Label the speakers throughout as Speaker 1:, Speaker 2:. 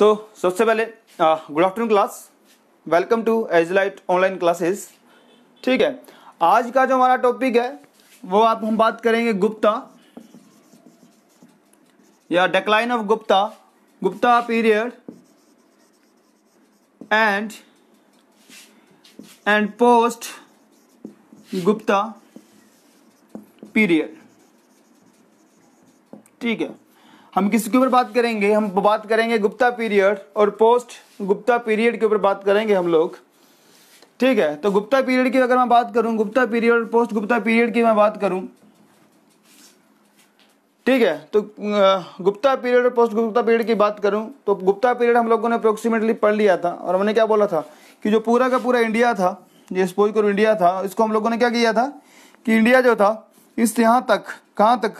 Speaker 1: तो सबसे पहले good afternoon class welcome to edge light online classes ठीक है आज का जो हमारा टॉपिक है वो आप हम बात करेंगे गुप्ता या decline of Gupta Gupta period and and post Gupta period ठीक है हम किसके ऊपर बात करेंगे हम बात करेंगे गुप्ता पीरियड और पोस्ट गुप्ता पीरियड के ऊपर बात करेंगे हम लोग ठीक है तो गुप्ता पीरियड की अगर मैं बात करूं गुप्ता पीरियड और पोस्ट गुप्ता पीरियड की मैं बात करूं ठीक है तो गुप्ता पीरियड और पोस्ट गुप्ता पीरियड की बात करूं तो गुप्ता पीरियड हम लोगों ने अप्रोक्सीमेटली पढ़ लिया था और हमने क्या बोला था कि जो पूरा का पूरा इंडिया था ये स्पोज करो इंडिया था इसको हम लोगों ने क्या किया था कि इंडिया जो था इस यहाँ तक कहाँ तक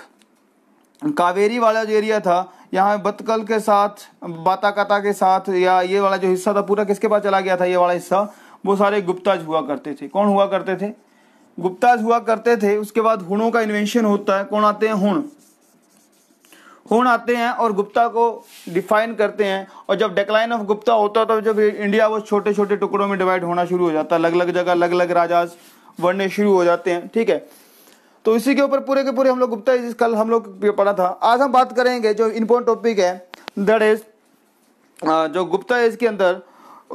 Speaker 1: कावेरी वाला जो एरिया था यहाँ बतकल के साथ बाताकाता के साथ या ये वाला जो हिस्सा था पूरा किसके पास चला गया था ये वाला हिस्सा वो सारे गुप्ताज हुआ करते थे कौन हुआ करते थे गुप्ताज हुआ करते थे उसके बाद हुनों का इन्वेंशन होता है कौन आते हैं हुन हुन आते हैं और गुप्ता को डिफाइन करते हैं और जब डेक्लाइन ऑफ गुप्ता होता है तो जब इंडिया वो छोटे छोटे टुकड़ों में डिवाइड होना शुरू हो जाता है अलग अलग जगह अलग अलग राजाज बढ़ने शुरू हो जाते हैं ठीक है तो इसी के ऊपर पूरे के पूरे हम लोग गुप्ता जी कल हम लोग पढ़ा था आज हम बात करेंगे जो इम्पोर्टेंट टॉपिक है दैट इज जो गुप्ता एज के अंदर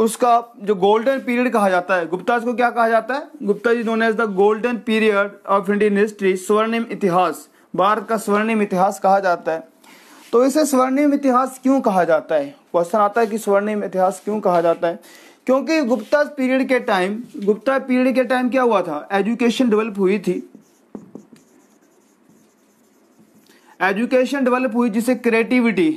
Speaker 1: उसका जो गोल्डन पीरियड कहा जाता है गुप्ता को क्या कहा जाता है Gupta ji known as the golden period of Indian history स्वर्णिम इतिहास भारत का स्वर्णिम इतिहास कहा जाता है तो इसे स्वर्णिम इतिहास क्यों कहा जाता है क्वेश्चन आता है कि स्वर्णिम इतिहास क्यों कहा जाता है क्योंकि गुप्ता पीरियड के टाइम गुप्ता पीरियड के टाइम क्या हुआ था एजुकेशन डेवलप हुई थी एजुकेशन डेवलप हुई जिससे क्रिएटिविटी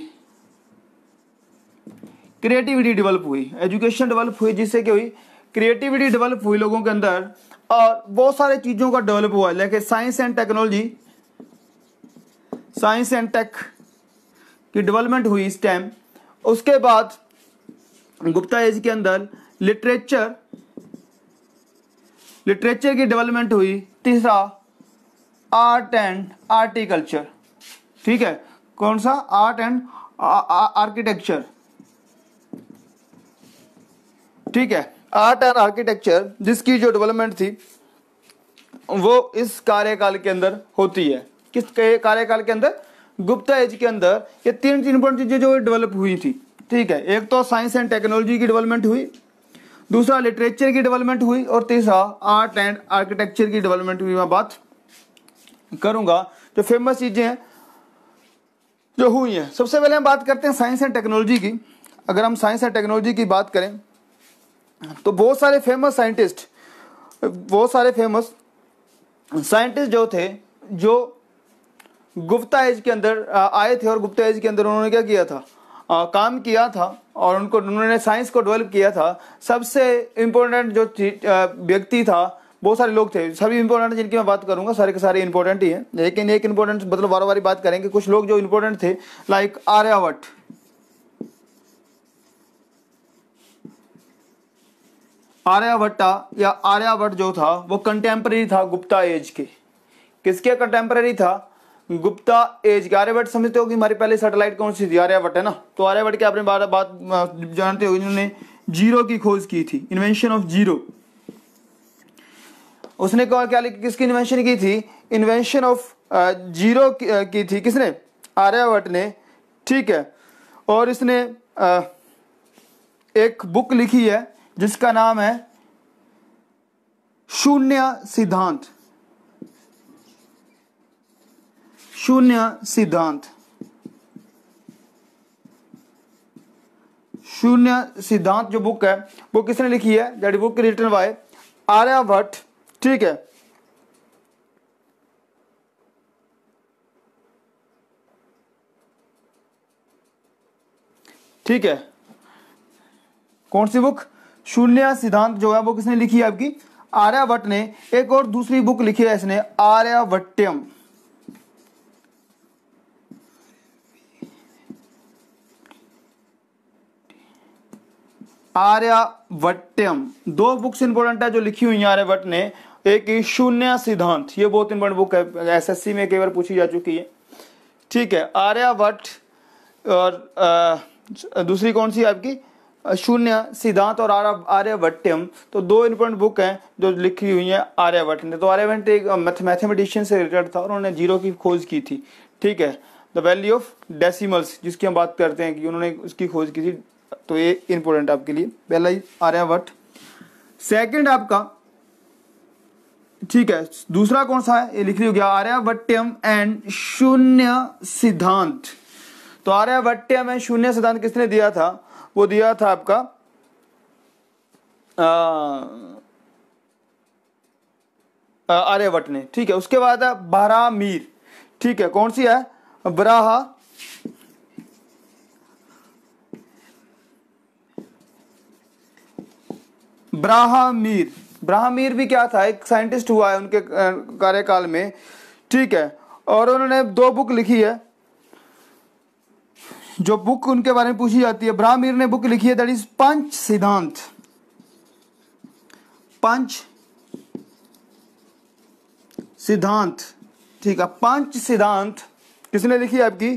Speaker 1: क्रिएटिविटी डेवलप हुई एजुकेशन डेवलप हुई जिससे क्या हुई क्रिएटिविटी डेवलप हुई लोगों के अंदर और बहुत सारे चीज़ों का डेवलप हुआ लेकिन science and technology science and tech की डेवलपमेंट हुई इस टाइम उसके बाद गुप्ता एज के अंदर लिटरेचर लिटरेचर की डेवलपमेंट हुई तीसरा आर्ट एंड आर्टिकल्चर ठीक है कौन सा आर्ट एंड आर्किटेक्चर ठीक है आर्ट एंड आर्किटेक्चर जिसकी जो डेवलपमेंट थी वो इस कार्यकाल के अंदर होती है किस कार्यकाल के अंदर गुप्ता एज के अंदर ये तीन तीन पॉइंट चीजें जो डेवलप हुई थी ठीक है एक तो साइंस एंड टेक्नोलॉजी की डेवलपमेंट हुई दूसरा लिटरेचर की डेवलपमेंट हुई और तीसरा आर्ट एंड आर्किटेक्चर की डेवलपमेंट हुई मैं बात करूंगा जो फेमस चीजें हैं जो हुई हैं सबसे पहले हम बात करते हैं साइंस एंड टेक्नोलॉजी की अगर हम साइंस एंड टेक्नोलॉजी की बात करें तो बहुत सारे फेमस साइंटिस्ट बहुत सारे फेमस साइंटिस्ट जो थे जो गुप्ता एज के अंदर आए थे और गुप्ता एज के अंदर उन्होंने क्या किया था आ, काम किया था और उनको उन्होंने साइंस को डेवलप किया था सबसे इम्पोर्टेंट जो व्यक्ति था बहुत सारे लोग थे सभी इंपॉर्टेंट जिनकी मैं बात करूंगा सारे के सारे इंपॉर्टेंट ही हैं लेकिन एक इंपॉर्टेंट मतलब बारह बारी बात करेंगे कुछ लोग जो इंपॉर्टेंट थे लाइक आर्यावट आर्यावट्टा या आर्यावट जो था वो कंटेम्प्रेरी था गुप्ता एज के किसके कंटेम्प्रेरी था गुप्ता एज के आर्यभट्ट समझते हो कि हमारी पहले सैटेलाइट कौन सी थी आर्यभट्ट है ना तो आर्यभट्ट के आपने बात जानते हो इन्होंने जीरो की खोज की थी इन्वेंशन ऑफ जीरो उसने कहा क्या किसकी इन्वेंशन की थी इन्वेंशन ऑफ जीरो की थी किसने आर्यावट ने ठीक है और इसने uh, एक बुक लिखी है जिसका नाम है शून्य सिद्धांत शून्य सिद्धांत शून्य सिद्धांत जो बुक है वो किसने लिखी है that book written by Aryabhatta ठीक है ठीक है कौन सी बुक शून्य सिद्धांत जो है वो किसने लिखी है आपकी आर्यावट ने एक और दूसरी बुक लिखी है इसने आर्याभट्टम आर्यावट्यम दो बुक्स इंपॉर्टेंट है जो लिखी हुई है आर्यभट्ट ने एक शून्य सिद्धांत ये बहुत इंपॉर्टेंट बुक है एसएससी में कई बार पूछी जा चुकी है ठीक है आर्यभट्ट और दूसरी कौन सी आपकी शून्य सिद्धांत और आर्यभट्टम तो दो इंपॉर्टेंट बुक हैं जो लिखी हुई हैं आर्यभट्ट ने तो आर्यभट्ट एक मैथमेटिशियन से रिलेटेड था और उन्होंने जीरो की खोज की थी ठीक है द वैल्यू ऑफ डेसिमल्स जिसकी हम बात करते हैं कि उन्होंने उसकी खोज की थी तो ये इंपॉर्टेंट आपके लिए पहला ही आर्यभट्ट सेकेंड आपका ठीक है दूसरा कौन सा है ये लिख लिया हो गया एंड शून्य सिद्धांत तो आर्यावट्यम एंड शून्य सिद्धांत किसने दिया था वो दिया था आपका आर्यावट ने ठीक है उसके बाद है बरामीर ठीक है कौन सी है बराह ब्राहमीर ब्राह्मीर भी क्या था एक साइंटिस्ट हुआ है उनके कार्यकाल में ठीक है और उन्होंने दो बुक लिखी है जो बुक उनके बारे में पूछी जाती है ब्राह्मीर ने बुक लिखी है दैट इज पंच सिद्धांत पंच सिद्धांत ठीक है पंच सिद्धांत किसने लिखी है आपकी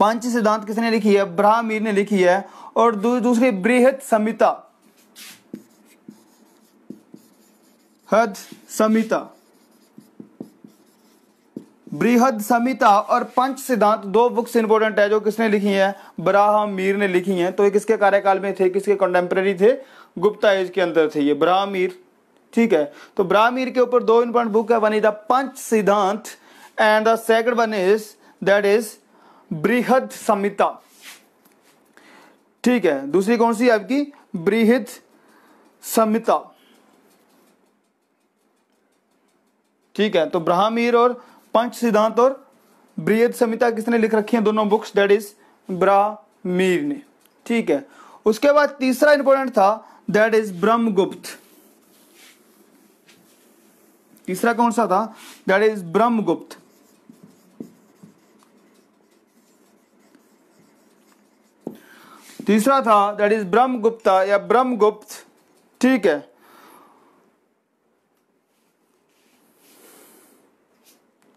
Speaker 1: पंच सिद्धांत किसने लिखी है ब्राह्मीर ने लिखी है और दू, दूसरी बृहद संहिता हद संहिता बृहद संहिता और पंच सिद्धांत दो बुक्स इंपोर्टेंट है जो किसने लिखी है बराह मीर ने लिखी है तो ये किसके कार्यकाल में थे किसके कंटेम्प्रेरी थे गुप्ता एज के अंदर थे ये बराह मीर ठीक है तो बराह मीर के ऊपर दो इंपोर्टेंट बुक है one is the Panch Siddhant and the second one is that is Brihad Samhita ठीक है दूसरी कौन सी आपकी बृहद संहिता ठीक है तो ब्राह्मीर और पंच सिद्धांत और बृहद संहिता किसने लिख रखी है दोनों बुक्स दैट इज ब्राह्मीर ने ठीक है उसके बाद तीसरा इंपॉर्टेंट था दैट इज ब्रह्मगुप्त तीसरा कौन सा था दैट इज ब्रह्मगुप्त तीसरा था दैट इज ब्रह्मगुप्ता या ब्रह्मगुप्त ठीक है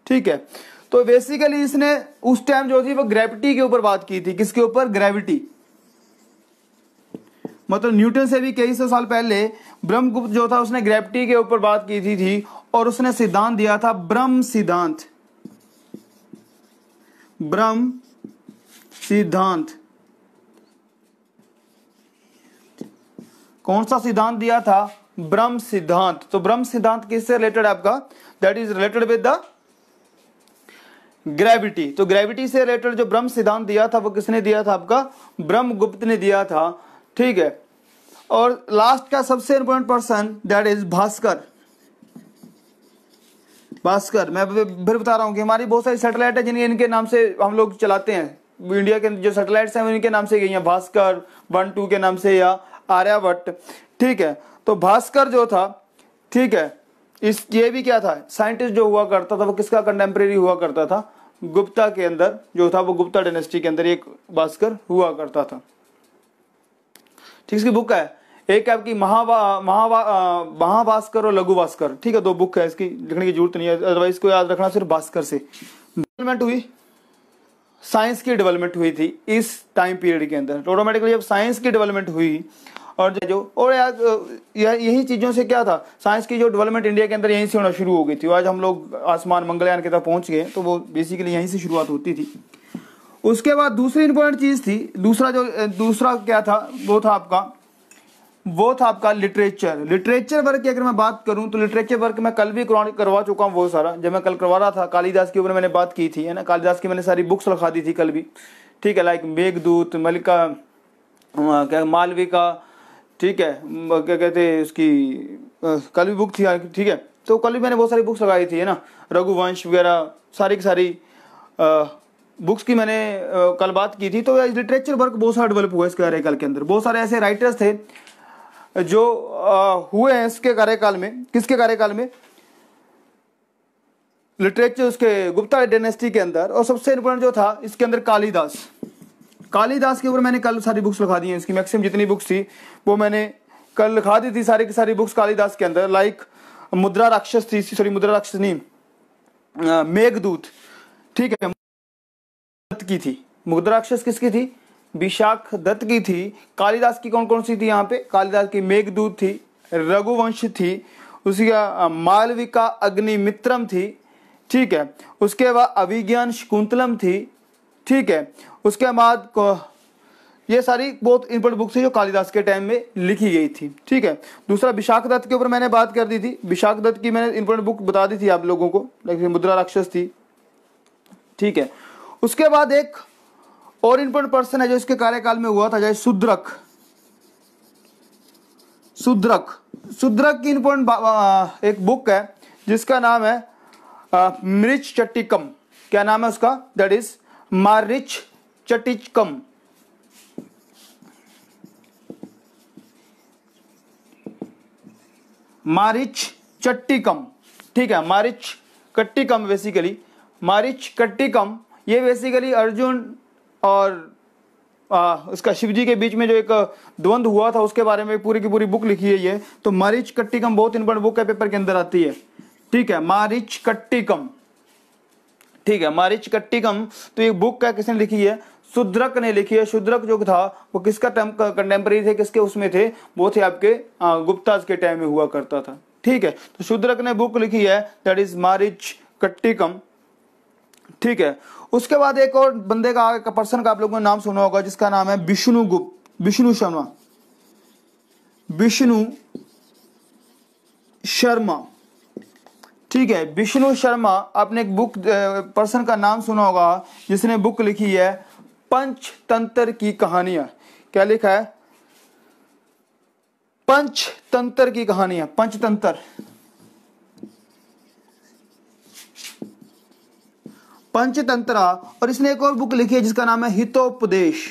Speaker 1: ठीक है तो बेसिकली इसने उस टाइम जो थी वो ग्रेविटी के ऊपर बात की थी किसके ऊपर ग्रेविटी मतलब न्यूटन से भी कई सौ साल पहले ब्रह्मगुप्त जो था उसने ग्रेविटी के ऊपर बात की थी, थी और उसने सिद्धांत दिया था ब्रह्म सिद्धांत ब्रह्म सिद्धांत कौन सा सिद्धांत दिया था ब्रह्म सिद्धांत तो ब्रह्म सिद्धांत किससे रिलेटेड है आपका that is related with the gravity तो ग्रेविटी से रिलेटेड जो ब्रह्म सिद्धांत दिया था वो किसने दिया था आपका ब्रह्मगुप्त ने दिया था ठीक है और लास्ट का सबसे important person that is Bhaskar Bhaskar मैं फिर बता रहा हूँ कि हमारी बहुत सारी सैटेलाइट है जिनके इनके नाम से हम लोग चलाते हैं इंडिया के जो सैटेलाइट्स हैं उनके नाम से गई हैं भास्कर वन टू के नाम से या आर्यभट्ट ठीक है तो भास्कर जो था ठीक है इस ये भी क्या था साइंटिस्ट जो हुआ करता था वो किसका कंटेम्प्रेरी हुआ करता था गुप्ता के अंदर जो था वो गुप्ता डायनेस्टी के अंदर एक भास्कर हुआ करता था ठीक इसकी बुक है एक है आपकी महावा महाभा महाभास्कर और लघु भास्कर ठीक है दो बुक है इसकी लिखने की जरूरत नहीं है अदरवाइज को याद रखना सिर्फ भास्कर से डेवलपमेंट हुई साइंस की डेवलपमेंट हुई थी इस टाइम पीरियड के अंदर ऑटोमेटिकली जब साइंस की डेवलपमेंट हुई और जो और यार यही चीज़ों से क्या था साइंस की जो डेवलपमेंट इंडिया के अंदर यहीं से होना शुरू हो गई थी आज हम लोग आसमान मंगलयान की तरफ पहुँच गए तो वो बेसिकली यहीं से शुरुआत होती थी उसके बाद दूसरी इंपॉर्टेंट चीज़ थी दूसरा जो दूसरा क्या था वो था आपका वो था आपका लिटरेचर लिटरेचर वर्क की अगर मैं बात करूं तो लिटरेचर वर्क मैं कल भी करवा चुका हूं वो सारा जब मैं कल करवा रहा था कालिदास के ऊपर मैंने बात की थी है ना कालिदास की मैंने सारी बुक्स लिखा दी थी कल भी ठीक है लाइक मेघदूत मलिका क्या मालविका ठीक है क्या कहते हैं उसकी कल भी बुक थी ठीक है तो कल भी मैंने बहुत सारी बुक्स लगाई थी है ना रघुवंश वगैरह सारी की सारी आ, बुक्स की मैंने आ, कल बात की थी तो लिटरेचर वर्क बहुत सारा डेवलप हुआ इसके कार्यकाल के अंदर बहुत सारे ऐसे राइटर्स थे जो आ, हुए हैं इसके कार्यकाल में किसके कार्यकाल में लिटरेचर उसके गुप्ता डेनेस्टी के अंदर और सबसे इम्पोर्टेंट जो था इसके अंदर कालीदास कालीदास के ऊपर मैंने कल सारी बुक्स लगा दी हैं इसकी मैक्सिमम जितनी बुक्स थी वो मैंने कल लिखा दी थी सारी की सारी बुक्स कालिदास के अंदर लाइक मुद्रा राक्षस थी सॉरी मुद्रा राक्षस नहीं मेघदूत ठीक है दत्त की थी मुद्रा राक्षस किसकी थी विशाख दत्त की थी कालिदास की कौन कौन सी थी यहाँ पे कालिदास की मेघदूत थी रघुवंश थी उसकी मालविका अग्निमित्रम थी ठीक है उसके बाद अभिज्ञान शकुंतलम थी ठीक है उसके बाद ये सारी बहुत इंपोर्टेंट बुक्स है जो कालिदास के टाइम में लिखी गई थी ठीक है दूसरा विशाख दत्त के ऊपर मैंने बात कर दी थी विशाख दत्त की मैंने इंपोर्टेंट बुक बता दी थी आप लोगों को मुद्रा राक्षस थी ठीक है उसके बाद एक और इंपोर्टेंट पर्सन है जो इसके कार्यकाल में हुआ था जैसे शुद्रक सुद्रक शूद्रक की इंपोर्टेंट एक बुक है जिसका नाम है मृच चट्टिकम क्या नाम है उसका that is Mrichchhakatikam Mrichchhakatikam ठीक है Mrichchhakatikam basically Mrichchhakatikam ये बेसिकली अर्जुन और आ, उसका शिवजी के बीच में जो एक द्वंद हुआ था उसके बारे में पूरी की पूरी बुक लिखी है ये तो मारिच कट्टिकम बहुत इंपॉर्टेंट बुक है पेपर के अंदर आती है ठीक है मारिच कट्टिकम ठीक है मारिच कट्टिकम तो ये बुक क्या किसने लिखी है शुद्रक ने लिखी है शुद्रक जो था वो किसका कंटेम्प्रेरी थे किसके उसमें थे वो थे आपके गुप्ताज के टाइम में हुआ करता था ठीक है तो शुद्रक ने बुक लिखी है दैट इज मारिच कट्टिकम ठीक है उसके बाद एक और बंदे का पर्सन का आप लोगों ने नाम सुना होगा जिसका नाम है विष्णु गुप्त विष्णु शर्मा विष्णु शर्मा ठीक है विष्णु शर्मा आपने एक बुक पर्सन का नाम सुना होगा जिसने बुक लिखी है पंचतंत्र की कहानियां क्या लिखा है पंचतंत्र की कहानियां पंचतंत्र पंचतंत्रा और इसने एक और बुक लिखी है जिसका नाम है हितोपदेश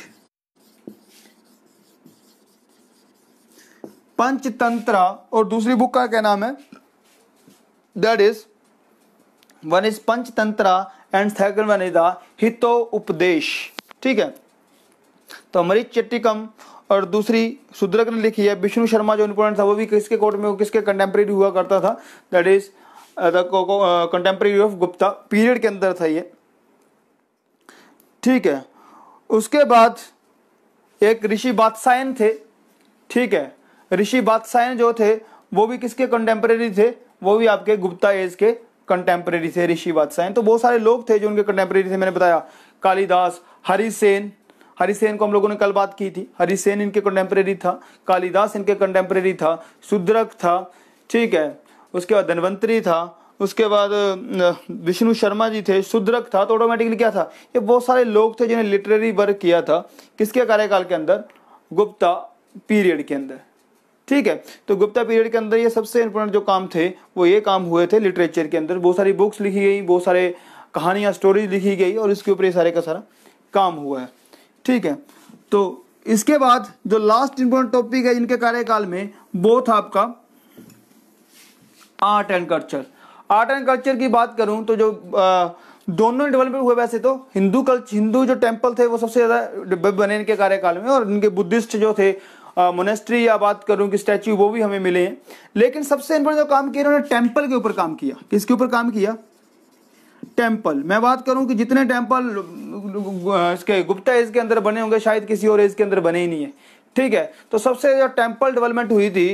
Speaker 1: पंचतंत्रा और दूसरी बुक का क्या नाम है that is one is Panchatantra and second one is the Hitopadesha ठीक है तो अमरीश चेट्टिकम और दूसरी सुद्रक ने लिखी है विष्णु शर्मा जो इंपोर्टेंट था वो भी किसके कोर्ट में किसके कंटेम्प्रेरी हुआ करता था that is contemporary of Gupta period के अंदर था ये ठीक है उसके बाद एक ऋषि बादशायन थे ठीक है ऋषि बादशायन जो थे वो भी किसके कंटेम्प्रेरी थे वो भी आपके गुप्ता एज के कंटेम्प्रेरी थे ऋषि बादशायन तो बहुत सारे लोग थे जो उनके कंटेम्प्रेरी थे मैंने बताया कालिदास हरिसेन हरिसेन को हम लोगों ने कल बात की थी हरिसेन इनके कंटेम्प्रेरी था कालिदास इनके कंटेम्प्रेरी था शुद्रक था ठीक है उसके बाद धनवंतरी था उसके बाद विष्णु शर्मा जी थे शुद्रक था तो ऑटोमेटिकली क्या था ये बहुत सारे लोग थे जिन्हें लिटरेरी वर्क किया था किसके कार्यकाल के अंदर गुप्ता पीरियड के अंदर ठीक है तो गुप्ता पीरियड के अंदर ये सबसे इम्पोर्टेंट जो काम थे वो ये काम हुए थे लिटरेचर के अंदर बहुत सारी बुक्स लिखी गई बहुत सारे कहानी या स्टोरी लिखी गई और इसके ऊपर ये सारे का सारा काम हुआ है ठीक है तो इसके बाद जो लास्ट इंपोर्टेंट टॉपिक है इनके कार्यकाल में वो था आपका art and culture art and culture की बात करूं तो जो आ, दोनों डेवलपमेंट हुए वैसे तो हिंदू कल्चर हिंदू जो टेम्पल थे वो सबसे ज़्यादा बने इनके कार्यकाल में और इनके बुद्धिस्ट जो थे मोनेस्ट्री या बात करूं कि स्टैच्यू वो भी हमें मिले हैं लेकिन सबसे इम्पोर्टेंट जो काम किया उन्होंने टेम्पल के ऊपर काम किया किसके ऊपर काम किया टेम्पल मैं बात करूं कि जितने टेम्पल इसके गुप्ता एज के अंदर बने होंगे शायद किसी और एज के अंदर बने ही नहीं है ठीक है तो सबसे जो टेम्पल डेवलपमेंट हुई थी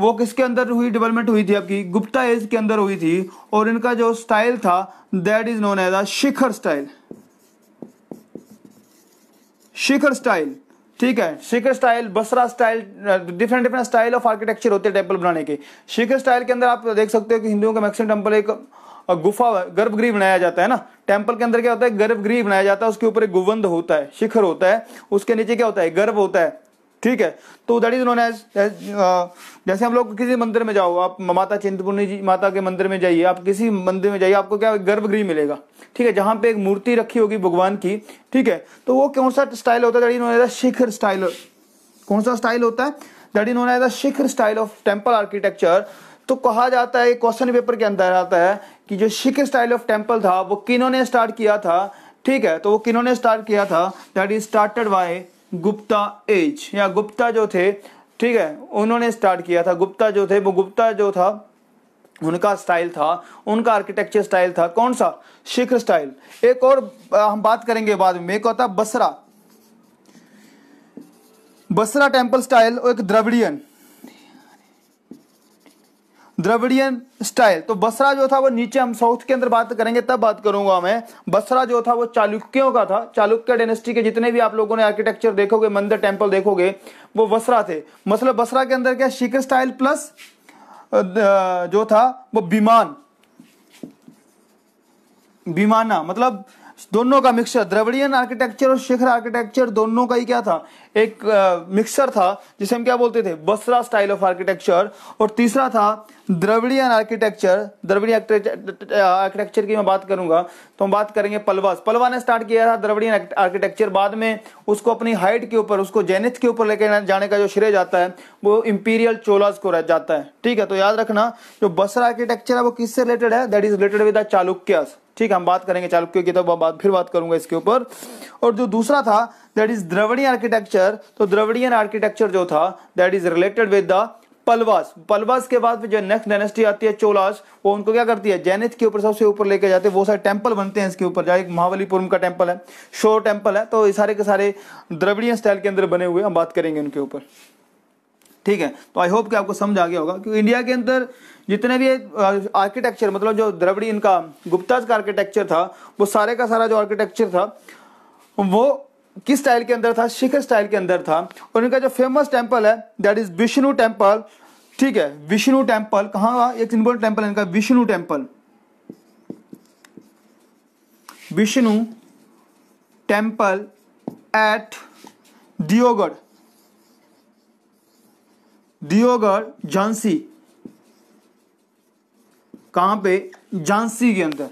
Speaker 1: वो किसके अंदर हुई डेवलपमेंट हुई थी आपकी गुप्ता एज के अंदर हुई थी और इनका जो स्टाइल था that is known as a shikhar style shikhar style ठीक है shikhar style Vesara style different different style of architecture होते हैं टेम्पल बनाने के शिखर स्टाइल के अंदर आप देख सकते हो कि हिंदुओं का मैक्सिमम टेम्पल एक और गुफा गर्भगृह बनाया जाता है ना टेम्पल के अंदर क्या होता है गर्भगृह बनाया जाता है उसके ऊपर एक गुवंद होता है शिखर होता है उसके नीचे क्या होता है गर्भ होता है ठीक है तो दैट इज नोन एज जैसे हम लोग किसी मंदिर में जाओ आप माता चिंतपूर्णी जी माता के मंदिर में जाइए आप किसी मंदिर में जाइए आपको क्या गर्भगृह मिलेगा ठीक है जहाँ पे एक मूर्ति रखी होगी भगवान की ठीक है तो वो कौन सा स्टाइल होता है that is known shikhar style कौन सा स्टाइल होता है that is known as shikhar style of temple architecture तो कहा जाता है क्वेश्चन पेपर के अंदर आता है कि जो शिख स्टाइल ऑफ टेम्पल था वो किन्होंने स्टार्ट किया था ठीक है तो वो किन्होंने स्टार्ट किया था that is started by Gupta as या गुप्ता जो थे ठीक है उन्होंने स्टार्ट किया था गुप्ता जो थे वो गुप्ता जो था उनका स्टाइल था उनका आर्किटेक्चर स्टाइल था कौन सा शिख स्टाइल एक और हम बात करेंगे बाद में एक होता बसरा बसरा टेम्पल स्टाइल और एक द्रविडियन द्रविडियन स्टाइल तो बसरा जो था वो नीचे हम साउथ के अंदर बात करेंगे तब बात करूंगा मैं बसरा जो था वो चालुक्यों का था चालुक्य डेनेस्टी के जितने भी आप लोगों ने आर्किटेक्चर देखोगे मंदिर टेम्पल देखोगे वो बसरा थे मतलब बसरा के अंदर क्या शिखर स्टाइल प्लस जो था वो विमान विमाना मतलब दोनों का मिक्सर द्रविडियन आर्किटेक्चर और शिखर आर्किटेक्चर दोनों का ही क्या था एक मिक्सर था जिसे हम क्या बोलते थे बसरा स्टाइल ऑफ आर्किटेक्चर और तीसरा था द्रविडियन आर्किटेक्चर द्रविडियन आर्किटेक्चर की मैं बात करूंगा तो हम बात करेंगे पलवास पलवा ने स्टार्ट किया था द्रविडियन आर्किटेक्चर बाद में उसको अपनी हाइट के ऊपर उसको जेनिथ के ऊपर लेके जाने का जो श्रेय जाता है वो इंपीरियल चोलास को रह जाता है ठीक है तो याद रखना जो बसरा आर्किटेक्चर है वो किससे रिलेटेड है that is related with the Chalukyas ठीक है हम बात करेंगे चालुक्य की तो बात फिर बात करूंगा इसके ऊपर और जो दूसरा था दैट इज द्रवणीय आर्किटेक्चर तो द्रविड़ियन आर्किटेक्चर जो था that is related with the Pallavas Pallavas के बाद जो नेक्स्ट डायनेस्टी आती है चोलास वो उनको क्या करती है जैनिथ के ऊपर सबसे ऊपर लेके जाते हैं वो सारे टेम्पल बनते हैं इसके ऊपर जहाँ एक महाबलीपुरम का टेम्पल है शोर टेम्पल है तो ये सारे के सारे द्रविड़ियन स्टाइल के अंदर बने हुए हम बात करेंगे उनके ऊपर ठीक है तो आई होप कि आपको समझ आ गया होगा क्योंकि इंडिया के अंदर जितने भी आर्किटेक्चर मतलब जो द्रवड़ी इनका गुप्ताज का आर्किटेक्चर था वो सारे का सारा जो आर्किटेक्चर था वो किस स्टाइल के अंदर था शिखर स्टाइल के अंदर था और इनका जो फेमस टेम्पल है दैट इज विष्णु टेम्पल ठीक है विष्णु टेम्पल कहाँ एक सिंपल टेम्पल इनका Vishnu temple Vishnu temple at Deogarh Deogarh Jhansi कहां पे झांसी के अंदर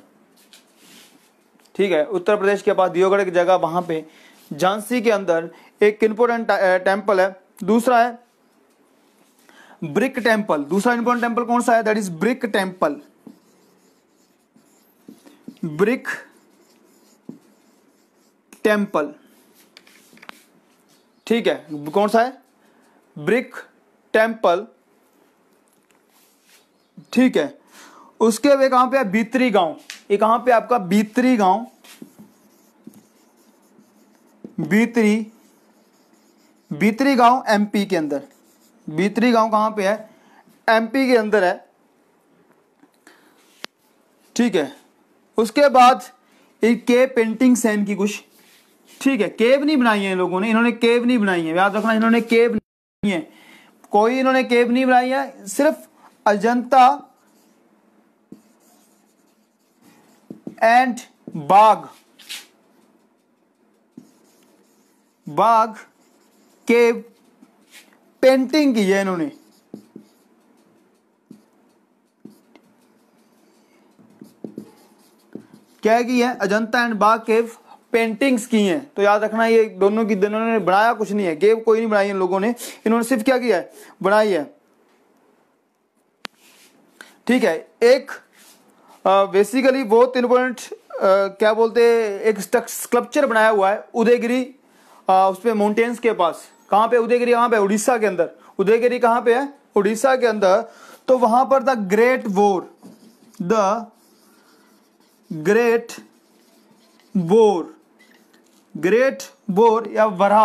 Speaker 1: ठीक है उत्तर प्रदेश के पास दियोगढ़ की जगह वहां पे झांसी के अंदर एक इंपोर्टेंट टेम्पल है दूसरा है ब्रिक टेम्पल दूसरा इंपोर्टेंट टेम्पल कौन सा है that is brick temple brick temple ठीक है कौन सा है ब्रिक टेम्पल ठीक है उसके वे कहां पे है बीतरी गांव ये कहां पे आपका बीतरी गांव बीतरी बीतरी गांव एमपी के अंदर बीतरी गांव कहां पे है एमपी के अंदर है ठीक है उसके बाद एक केव पेंटिंग सेम की कुछ ठीक है केव नहीं बनाई है इन लोगों ने इन्होंने केव नहीं बनाई है याद रखना इन्होंने केव नहीं है कोई इन्होंने केव नहीं बनाई है सिर्फ अजंता एंड बाघ बाघ केव पेंटिंग की है इन्होंने क्या की है अजंता एंड बाघ केव पेंटिंग्स की हैं तो याद रखना ये दोनों की दोनों ने बनाया कुछ नहीं है गेव कोई नहीं बनाई इन लोगों ने इन्होंने सिर्फ क्या किया है बनाई है ठीक है एक बेसिकली बहुत इम्पोर्टेंट क्या बोलते एक स्कल्पचर बनाया हुआ है उदयगिरी उस पर माउंटेन्स के पास कहाँ पे उदयगिरी कहाँ पे उड़ीसा के अंदर उदयगिरी कहाँ पे है उड़ीसा के अंदर तो वहां पर the great boar the great boar great boar या वरा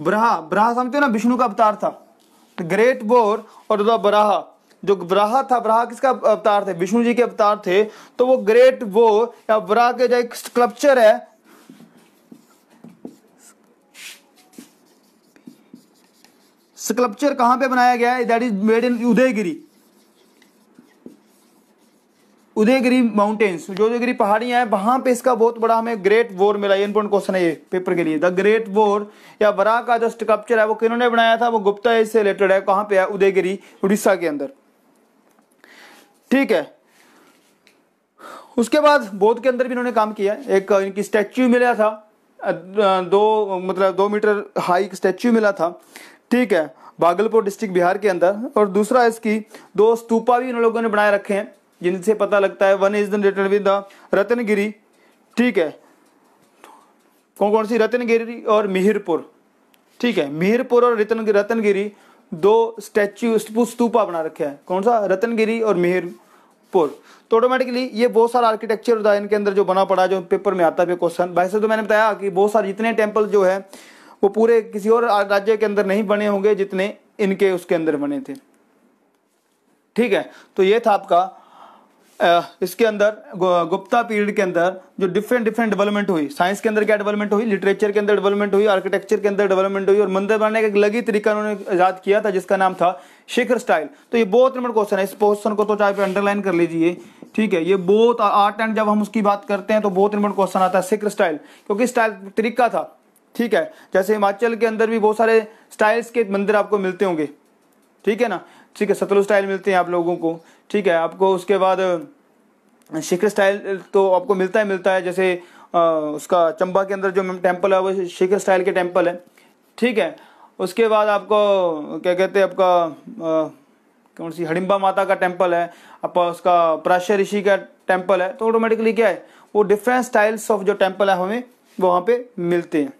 Speaker 1: ब्रहा ब्रहा समझते हो ना विष्णु का अवतार था तो ग्रेट बोर और ब्रहा जो ब्रहा था ब्रहा किसका अवतार थे विष्णु जी के अवतार थे तो वो ग्रेट वो या ब्राह के जो एक स्कल्पचर है स्कल्पचर कहां पे बनाया गया है that is made in Udayagiri Udayagiri mountains जो उदयगिरी पहाड़ियां हैं वहां पे इसका बहुत बड़ा हमें ग्रेट वॉर मिला ये इंपोर्टेंट क्वेश्चन है ये पेपर के लिए द ग्रेट वॉर या बरा का जो स्ट्रक्चर है वो किन्होंने बनाया था वो गुप्ता से रिलेटेड है कहां पे है उदयगिरी उड़ीसा के अंदर ठीक है उसके बाद बौद्ध के अंदर भी इन्होंने काम किया एक इनकी स्टैच्यू मिला था दो मतलब दो मीटर हाई स्टैच्यू मिला था ठीक है भागलपुर डिस्ट्रिक्ट बिहार के अंदर और दूसरा इसकी दो स्तूपा भी इन लोगों ने बनाए रखे हैं जिनसे पता लगता है one is the related with the Ratnagiri ठीक है कौन कौन सी रत्नगिरी और मिहिरपुर ठीक है मिहिरपुर और रतन रत्नगिरी दो स्टैच्यू स्तूपा बना रखे हैं कौन सा रत्नगिरी और मिहिरपुर तो ऑटोमेटिकली ये बहुत सारा आर्किटेक्चर होता है इनके अंदर जो बना पड़ा जो पेपर में आता है क्वेश्चन वैसे तो मैंने बताया कि बहुत सारे जितने टेम्पल जो है वो पूरे किसी और राज्य के अंदर नहीं बने होंगे जितने इनके उसके अंदर बने थे ठीक है तो ये था आपका इसके अंदर गुप्ता पीरियड के अंदर जो डिफरेंट डिफरेंट डेवलपमेंट हुई साइंस के अंदर क्या डेवलपमेंट हुई लिटरेचर के अंदर डेवलपमेंट हुई आर्किटेक्चर के अंदर डेवलपमेंट हुई और मंदिर बनाने का एक अलग ही तरीका उन्होंने आजाद किया था जिसका नाम था शिखर स्टाइल तो ये बहुत इंपॉर्टेंट क्वेश्चन है इस क्वेश्चन को तो चाहे अंडरलाइन कर लीजिए ठीक है ये बहुत आर्ट एंड जब हम उसकी बात करते हैं तो बहुत इंपॉर्टेंट क्वेश्चन आता है शिखर स्टाइल क्योंकि स्टाइल तरीका था ठीक है जैसे हिमाचल के अंदर भी बहुत सारे स्टाइल्स के मंदिर आपको मिलते होंगे ठीक है ना ठीक है सतलुज स्टाइल मिलते हैं आप लोगों को ठीक है आपको उसके बाद शिखर स्टाइल तो आपको मिलता है मिलता है जैसे आ, उसका चंबा के अंदर जो टेम्पल है वो शिखर स्टाइल के टेम्पल है ठीक है उसके बाद आपको क्या कहते हैं आपका कौन सी हडिम्बा माता का टेम्पल है आपका उसका प्राश ऋषि का टेम्पल है तो ऑटोमेटिकली क्या है वो डिफरेंट स्टाइल्स ऑफ जो टेम्पल है हमें वहाँ पे मिलते हैं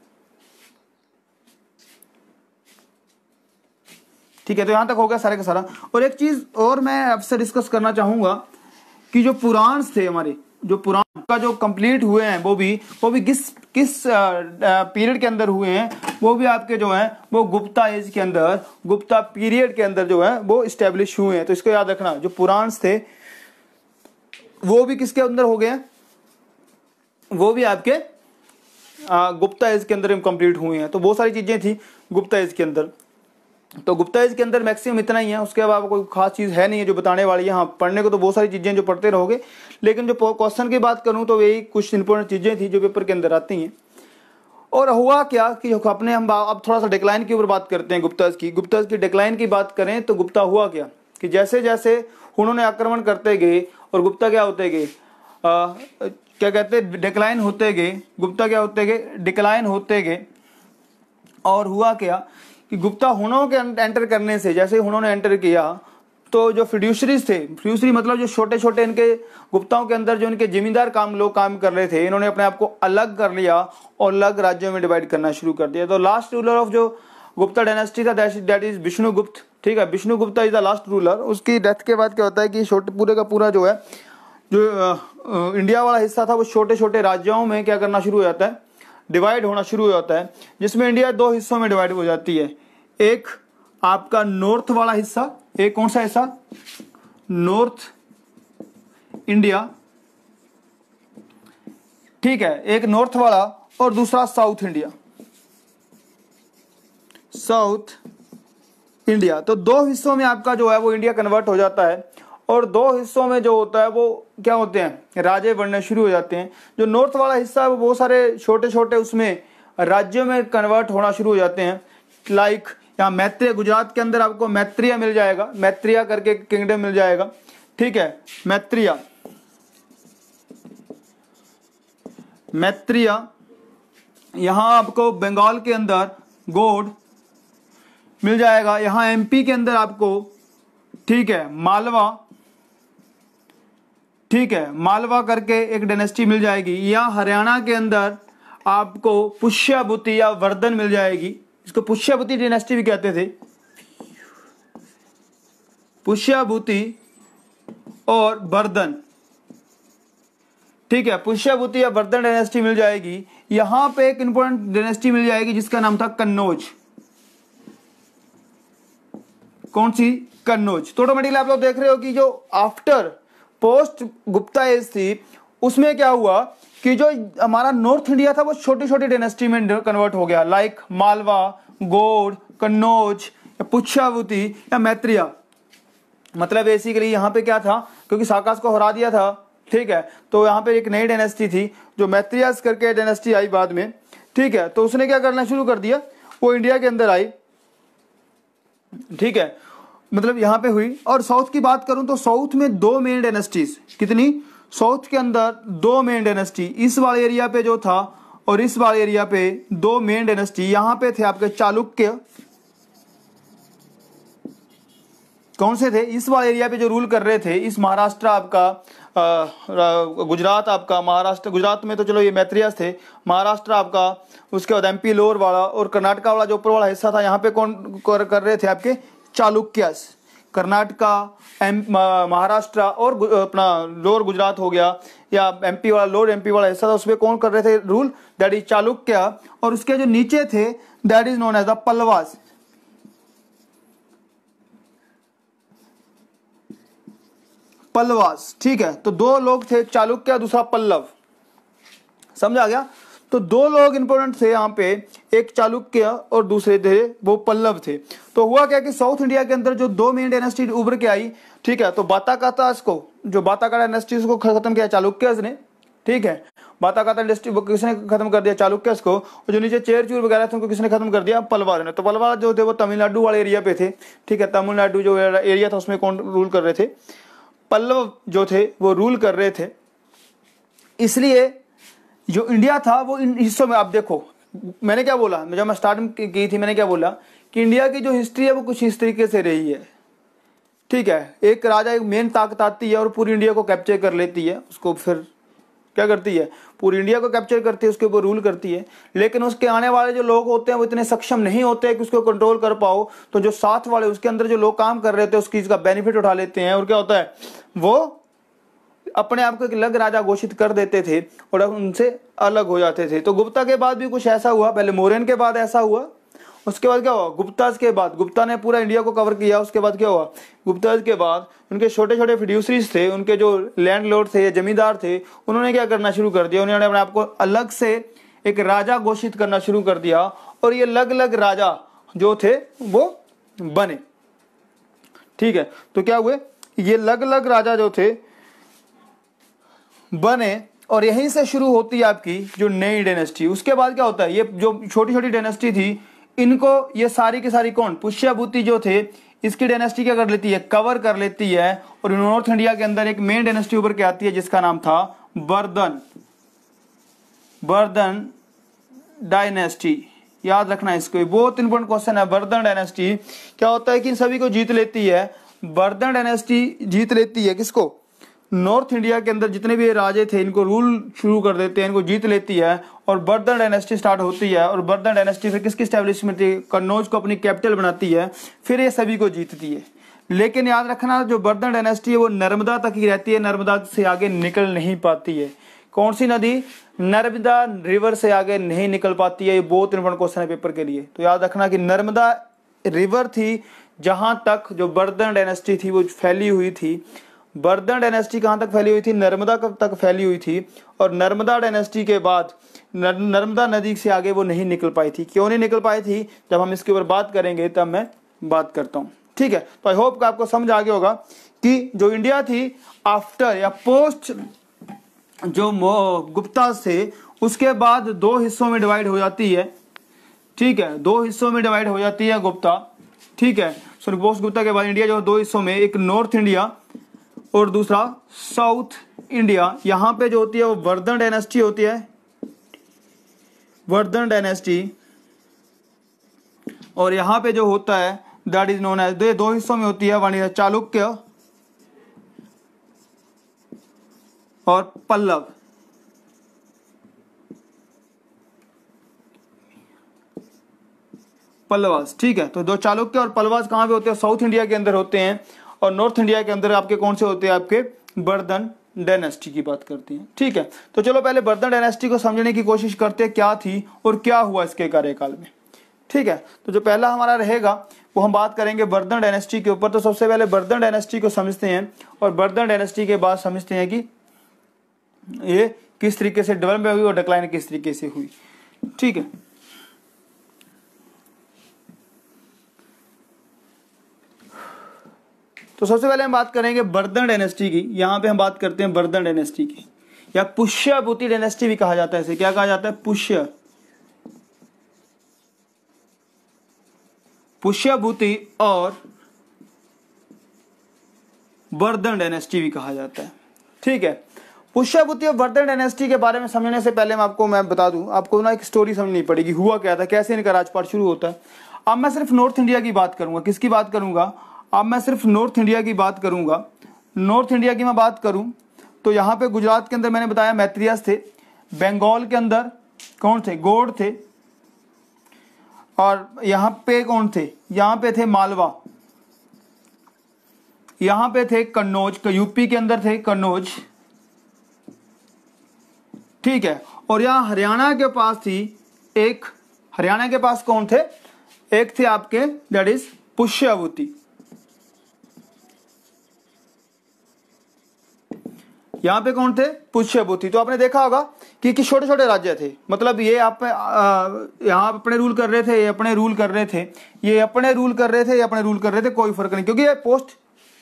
Speaker 1: ठीक है तो यहां तक हो गया सारे का सारा और एक चीज़ और मैं आपसे डिस्कस करना चाहूंगा कि जो पुराण थे हमारे जो पुराण का जो कंप्लीट हुए हैं वो भी वो भी किस किस पीरियड के अंदर हुए हैं वो भी आपके जो हैं वो गुप्ता एज के अंदर गुप्ता पीरियड के अंदर जो है वो स्टेब्लिश हुए हैं तो इसको याद रखना जो पुराण थे वो भी किसके अंदर हो गए वो भी आपके गुप्ता एज के अंदर कंप्लीट हुए हैं तो बहुत सारी चीज़ें थी गुप्ता एज के अंदर तो गुप्ता इसके अंदर मैक्सिमम इतना ही है उसके अलावा कोई खास चीज़ है नहीं है जो बताने वाली है हाँ पढ़ने को तो बहुत सारी चीज़ें जो पढ़ते रहोगे लेकिन जो क्वेश्चन की बात करूँ तो यही कुछ इंपॉर्टेंट चीज़ें थी जो पेपर के अंदर आती हैं और हुआ क्या कि अपने हम अब थोड़ा सा डिक्लाइन के ऊपर बात करते हैं गुप्ता की गुप्ता की डिक्लाइन की बात करें तो गुप्ता हुआ क्या कि जैसे जैसे उन्होंने आक्रमण करते गए और गुप्ता क्या होते गए क्या कहते हैं डिक्लाइन होते गए गुप्ता क्या होते गए डिक्लाइन होते गए और हुआ क्या कि गुप्ता हुनों के एंटर करने से जैसे हुनों ने एंटर किया तो जो फिड्यूशरीज थे फिड्यूशरी मतलब जो छोटे छोटे इनके गुप्ताओं के अंदर जो इनके जिमीदार काम लोग काम कर रहे थे इन्होंने अपने आप को अलग कर लिया और अलग राज्यों में डिवाइड करना शुरू कर दिया तो लास्ट रूलर ऑफ जो गुप्ता डायनेस्टी था दैट इज विष्णुगुप्त ठीक है Gupta is the last ruler उसकी डेथ के बाद क्या होता है कि छोटे पूरे का पूरा जो है जो इंडिया वाला हिस्सा था वो छोटे छोटे राज्यों में क्या करना शुरू हो जाता है डिवाइड होना शुरू हो जाता है जिसमें इंडिया दो हिस्सों में डिवाइड हो जाती है एक आपका नॉर्थ वाला हिस्सा एक कौन सा हिस्सा नॉर्थ इंडिया ठीक है एक नॉर्थ वाला और दूसरा साउथ इंडिया साउथ इंडिया तो दो हिस्सों में आपका जो है वो इंडिया कन्वर्ट हो जाता है और दो हिस्सों में जो होता है वो क्या होते हैं राज्य बनने शुरू हो जाते हैं जो नॉर्थ वाला हिस्सा है वो बहुत सारे छोटे छोटे उसमें राज्यों में कन्वर्ट होना शुरू हो जाते हैं लाइक like, यहाँ मैत्रेय गुजरात के अंदर आपको मैत्रिया मिल जाएगा मैत्रिया करके किंगडम मिल जाएगा ठीक है मैत्रिया मैत्रिया यहां आपको बंगाल के अंदर गोड मिल जाएगा यहां एमपी के अंदर आपको ठीक है मालवा ठीक है मालवा करके एक डेनेस्टी मिल जाएगी या हरियाणा के अंदर आपको पुष्याभूति या वर्धन मिल जाएगी इसको पुष्याभूति डिनेस्टी भी कहते थे पुष्याभूति और बर्दन ठीक है पुष्याभूति या बर्दन डायनेस्टी मिल जाएगी यहां पे एक इंपोर्टेंट डायनेस्टी मिल जाएगी जिसका नाम था कन्नौज कौन सी कन्नौज तो ऑटोमेटिकली आप लोग देख रहे हो कि जो आफ्टर पोस्ट गुप्ता एज थी उसमें क्या हुआ कि जो हमारा नॉर्थ इंडिया था वो छोटी छोटी डेनेस्टी में कन्वर्ट हो गया लाइक मालवा गोड कन्नौज या या मैत्रिया मतलब बेसिकली यहाँ पे क्या था क्योंकि साकास को हरा दिया था ठीक है तो यहाँ पे एक नई डेनेस्टी थी जो मैत्रियास करके डेनेस्टी आई बाद में ठीक है तो उसने क्या करना शुरू कर दिया वो इंडिया के अंदर आई ठीक है मतलब यहाँ पे हुई और साउथ की बात करूं तो साउथ में दो मेन डेनेस्टीज कितनी साउथ के अंदर दो मेन डायनेस्टी इस वाले एरिया पे जो था और इस वाले एरिया पे दो मेन डायनेस्टी यहां पे थे आपके चालुक्य कौन से थे इस वाले एरिया पे जो रूल कर रहे थे इस महाराष्ट्र आपका गुजरात आपका महाराष्ट्र गुजरात में तो चलो ये मैत्रियास थे महाराष्ट्र आपका उसके बाद एमपी लोअर वाला और कर्नाटका वाला जो ऊपर वाला हिस्सा था यहाँ पे कौन कर, कर रहे थे आपके चालुक्यस कर्नाटका एम महाराष्ट्र और अपना लोअर गुजरात हो गया या एमपी वाला लोअर एमपी वाला हिस्सा था उसमें कौन कर रहे थे रूल दैट इज चालुक्य और उसके जो नीचे थे that is known as the Pallavas Pallavas ठीक है तो दो लोग थे चालुक्य दूसरा पल्लव समझा गया तो दो लोग इंपोर्टेंट थे यहाँ पे एक चालुक्य और दूसरे थे वो पल्लव थे तो हुआ क्या कि साउथ इंडिया के अंदर जो दो मेन डायनेस्टी उभर के आई ठीक है तो बाताकाता इसको जो बाताका डायनेस्टी उसको खत्म किया चालुक्य ने ठीक है बाताकाता डायनेस्टी किसने खत्म कर दिया चालुक्य को जो नीचे चेर चूर वगैरह थे उनको किसने खत्म कर दिया पलवार ने तो पलवार जो थे वो तमिलनाडु वाले एरिया पे थे ठीक है तमिलनाडु जो एरिया था उसमें कौन रूल कर रहे थे पल्लव जो थे वो रूल कर रहे थे इसलिए जो इंडिया था वो इन हिस्सों में आप देखो मैंने क्या बोला जब मैं स्टार्ट की थी मैंने क्या बोला कि इंडिया की जो हिस्ट्री है वो कुछ इस तरीके से रही है ठीक है एक राजा एक मेन ताकत आती है और पूरी इंडिया को कैप्चर कर लेती है उसको फिर क्या करती है पूरी इंडिया को कैप्चर करती है उसके ऊपर रूल करती है लेकिन उसके आने वाले जो लोग होते हैं वो इतने सक्षम नहीं होते हैं कि उसको कंट्रोल कर पाओ तो जो साथ वाले उसके अंदर जो लोग काम कर रहे थे उसकी उस चीज़ का बेनिफिट उठा लेते हैं और क्या होता है वो अपने आप को एक लग राजा घोषित कर देते थे और उनसे अलग हो जाते थे तो गुप्ता के बाद भी कुछ ऐसा हुआ पहले मोरेन के बाद ऐसा हुआ उसके बाद क्या हुआ गुप्ता के बाद गुप्ता ने पूरा इंडिया को कवर किया उसके बाद क्या हुआ गुप्ता के बाद उनके छोटे छोटे प्रोड्यूसरीज थे उनके जो लैंड थे थे जमींदार थे उन्होंने क्या करना शुरू कर दिया उन्होंने अपने आपको अलग से एक राजा घोषित करना शुरू कर दिया और ये अलग अलग राजा जो थे वो बने ठीक है तो क्या हुए ये अलग अलग राजा जो थे बने और यहीं से शुरू होती है आपकी जो नई डेनेस्टी उसके बाद क्या होता है ये जो छोटी छोटी डेनेस्टी थी इनको ये सारी की सारी कौन पुष्याभूति जो थे इसकी डेनेस्टी क्या कर लेती है कवर कर लेती है और नॉर्थ इंडिया के अंदर एक मेन डेनेस्टी उभर के आती है जिसका नाम था बर्दन बर्दन डायनेस्टी याद रखना इसको बहुत इंपॉर्टेंट क्वेश्चन है बर्दन डायनेस्टी क्या होता है कि इन सभी को जीत लेती है बर्दन डायनेस्टी जीत लेती है किसको नॉर्थ इंडिया के अंदर जितने भी राजे थे इनको रूल शुरू कर देते हैं इनको जीत लेती है और बर्दन डायनेस्टी स्टार्ट होती है और बर्दन डायनेस्टी फिर किसकी स्टैब्लिशमेंट कन्नौज को अपनी कैपिटल बनाती है फिर ये सभी को जीतती है लेकिन याद रखना जो बर्दन डायनेस्टी है वो नर्मदा तक ही रहती है नर्मदा से आगे निकल नहीं पाती है कौन सी नदी नर्मदा रिवर से आगे नहीं निकल पाती है ये बहुत इंपॉर्टेंट क्वेश्चन है पेपर के लिए तो याद रखना कि नर्मदा रिवर थी जहाँ तक जो बर्दन डायनेस्टी थी वो फैली हुई थी बर्दन डायनेस्टी कहाँ तक फैली हुई थी नर्मदा तक फैली हुई थी और नर्मदा डायनेस्टी के बाद नर्मदा नदी से आगे वो नहीं निकल पाई थी क्यों नहीं निकल पाई थी जब हम इसके ऊपर बात करेंगे तब मैं बात करता हूँ ठीक है तो आई होप का आपको समझ आ गया होगा कि जो इंडिया थी आफ्टर या पोस्ट जो गुप्ता से उसके बाद दो हिस्सों में डिवाइड हो जाती है ठीक है दो हिस्सों में डिवाइड हो जाती है गुप्ता ठीक है सो पोस्ट गुप्ता के बाद इंडिया जो दो हिस्सों में एक नॉर्थ इंडिया और दूसरा साउथ इंडिया यहां पे जो होती है वो वर्धन डायनेस्टी होती है वर्धन डायनेस्टी और यहां पे जो होता है दैट इज नोन एज दो हिस्सों में होती है वन चालुक्य और पल्लव पल्लवास ठीक है तो दो चालुक्य और पल्लवास कहां पे होते हैं साउथ इंडिया के अंदर होते हैं और नॉर्थ इंडिया के अंदर आपके कौन से होते हैं आपके बर्दन डायनेस्टी की बात करते हैं ठीक है तो चलो पहले बर्दन डायनेस्टी को समझने की कोशिश करते हैं क्या थी और क्या हुआ इसके कार्यकाल में ठीक है तो जो पहला हमारा रहेगा वो हम बात करेंगे बर्दन डायनेस्टी के ऊपर तो सबसे पहले बर्दन डायनेस्टी को समझते हैं और बर्दन डायनेस्टी के बाद समझते हैं कि ये किस तरीके से डेवलपमेंट हुई और डिक्लाइन किस तरीके से हुई ठीक है तो सबसे पहले हम बात करेंगे बर्दन डायनेस्टी की यहाँ पे हम बात करते हैं बर्दन डायनेस्टी की या पुष्यभूति डायनेस्टी भी कहा जाता है इसे क्या कहा जाता है पुष्य पुष्यभूति और बर्दन डायनेस्टी भी कहा जाता है ठीक है पुष्यभूति और बर्दन डायनेस्टी के बारे में समझने से पहले मैं आपको मैं बता दूं आपको ना एक स्टोरी समझनी पड़ेगी हुआ क्या था कैसे इनका राजपाट शुरू होता है अब मैं सिर्फ नॉर्थ इंडिया की बात करूंगा किसकी बात करूंगा अब मैं सिर्फ नॉर्थ इंडिया की बात करूँगा नॉर्थ इंडिया की मैं बात करूँ तो यहाँ पे गुजरात के अंदर मैंने बताया मैत्रियास थे बंगाल के अंदर कौन थे गोड़ थे और यहाँ पे कौन थे यहाँ पे थे मालवा यहाँ पे थे कन्नौज यूपी के अंदर थे कन्नौज ठीक है और यहाँ हरियाणा के पास थी एक हरियाणा के पास कौन थे एक थे आपके दैट इज पुष्यावती यहाँ पे कौन थे पुष्यभूति तो आपने देखा होगा कि, कि छोटे छोटे राज्य थे मतलब ये आप यहाँ अपने रूल कर रहे थे ये अपने रूल कर रहे थे ये अपने रूल कर रहे थे ये अपने रूल कर रहे थे कोई फर्क नहीं क्योंकि ये पोस्ट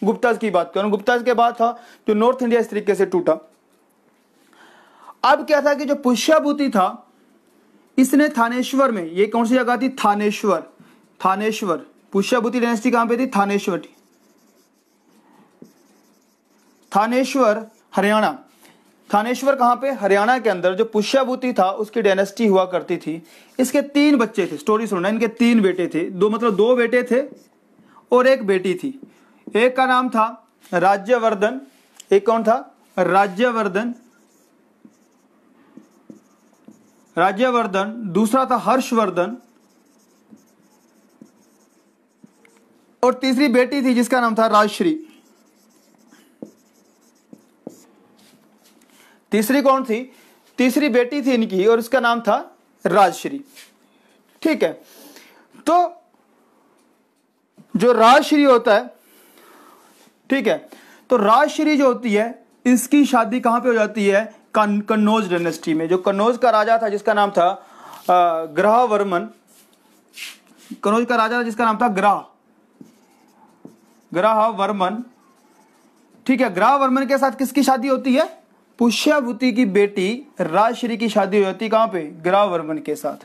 Speaker 1: गुप्ताज की बात करूँ गुप्ताज के बाद था जो नॉर्थ इंडिया इस तरीके से टूटा अब क्या था कि जो पुष्यभूति था इसने थानेश्वर में ये कौन सी जगह थी थानेश्वर थानेश्वर पुष्यभूति डायनेस्टी कहां पे थी थानेश्वर थानेश्वर हरियाणा थानेश्वर कहाँ पे हरियाणा के अंदर जो पुष्याभूति था उसकी डायनेस्टी हुआ करती थी इसके तीन बच्चे थे स्टोरी सुनना इनके तीन बेटे थे दो मतलब दो बेटे थे और एक बेटी थी एक का नाम था राज्यवर्धन एक कौन था राज्यवर्धन राज्यवर्धन दूसरा था हर्षवर्धन और तीसरी बेटी थी जिसका नाम था राजश्री तीसरी कौन थी तीसरी बेटी थी इनकी और उसका नाम था राजश्री ठीक है तो जो राजश्री होता है ठीक है तो राजश्री जो होती है इसकी शादी कहां पे हो जाती है कन्नौज डायनेस्टी में जो कन्नौज का राजा था जिसका नाम था ग्रह वर्मन कन्नौज का राजा था जिसका नाम था ग्रह ग्रह वर्मन ठीक है ग्रह वर्मन के साथ किसकी शादी होती है पुष्याभूति की बेटी राजश्री की शादी होती है कहाँ पे ग्रावर्मन के साथ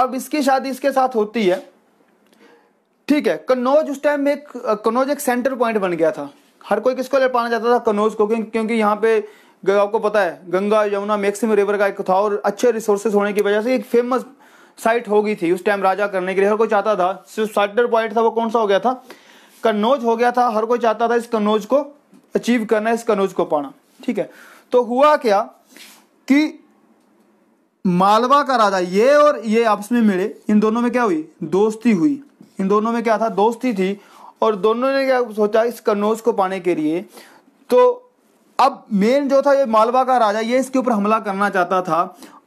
Speaker 1: अब इसकी शादी इसके साथ होती है ठीक है कन्नौज उस टाइम में एक कन्नौज एक सेंटर पॉइंट बन गया था हर कोई किसको पाना चाहता था कन्नौज को क्योंकि यहाँ पे आपको पता है गंगा यमुना मैक्सिम रिवर का एक था और अच्छे रिसोर्सेज होने की वजह से एक फेमस साइट हो गई थी उस टाइम राजा करने के लिए हर कोई चाहता था सिर्फ सेंटर पॉइंट था वो कौन सा हो गया था कन्नौज हो गया था हर कोई चाहता था इस कन्नौज को अचीव करना इस कन्नौज को पाना ठीक है तो हुआ क्या कि मालवा का राजा ये और ये आपस में मिले इन दोनों में क्या हुई दोस्ती हुई इन दोनों में क्या था दोस्ती थी और दोनों ने क्या सोचा इस कन्नौज को पाने के लिए तो अब मेन जो था ये मालवा का राजा ये इसके ऊपर हमला करना चाहता था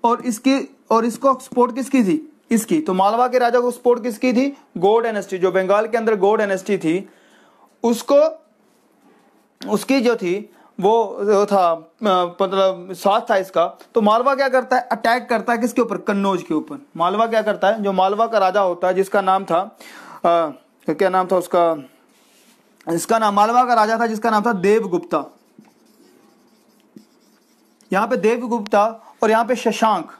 Speaker 1: और इसकी और इसको सपोर्ट किसकी थी इसकी तो मालवा के राजा को सपोर्ट किसकी थी गोड एनएसटी जो बंगाल के अंदर गोड एनएसटी थी उसको उसकी जो थी वो था मतलब साथ था इसका तो मालवा क्या करता है अटैक करता है किसके ऊपर कन्नौज के ऊपर मालवा क्या करता है जो मालवा का राजा होता है जिसका नाम था आ, क्या नाम था उसका इसका नाम मालवा का राजा था जिसका नाम था देवगुप्ता यहां पे देवगुप्ता और यहाँ पे शशांक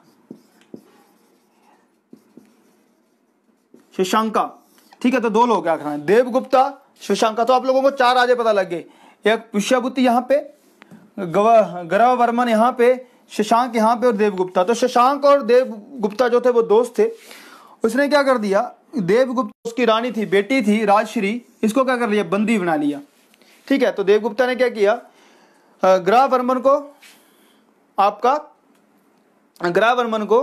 Speaker 1: शशांका ठीक है तो दो लोग क्या करना है देवगुप्ता शशांका तो आप लोगों को चार राजे पता लग गए या पुष्याबुत्ति यहाँ पे गवा वर्मन यहाँ पे शशांक यहाँ पे और देवगुप्ता तो शशांक और देवगुप्ता जो थे वो दोस्त थे उसने क्या कर दिया देवगुप्त उसकी रानी थी बेटी थी राजश्री इसको क्या कर लिया बंदी बना लिया ठीक है तो देवगुप्ता ने क्या किया ग्रह वर्मन को आपका ग्रह वर्मन को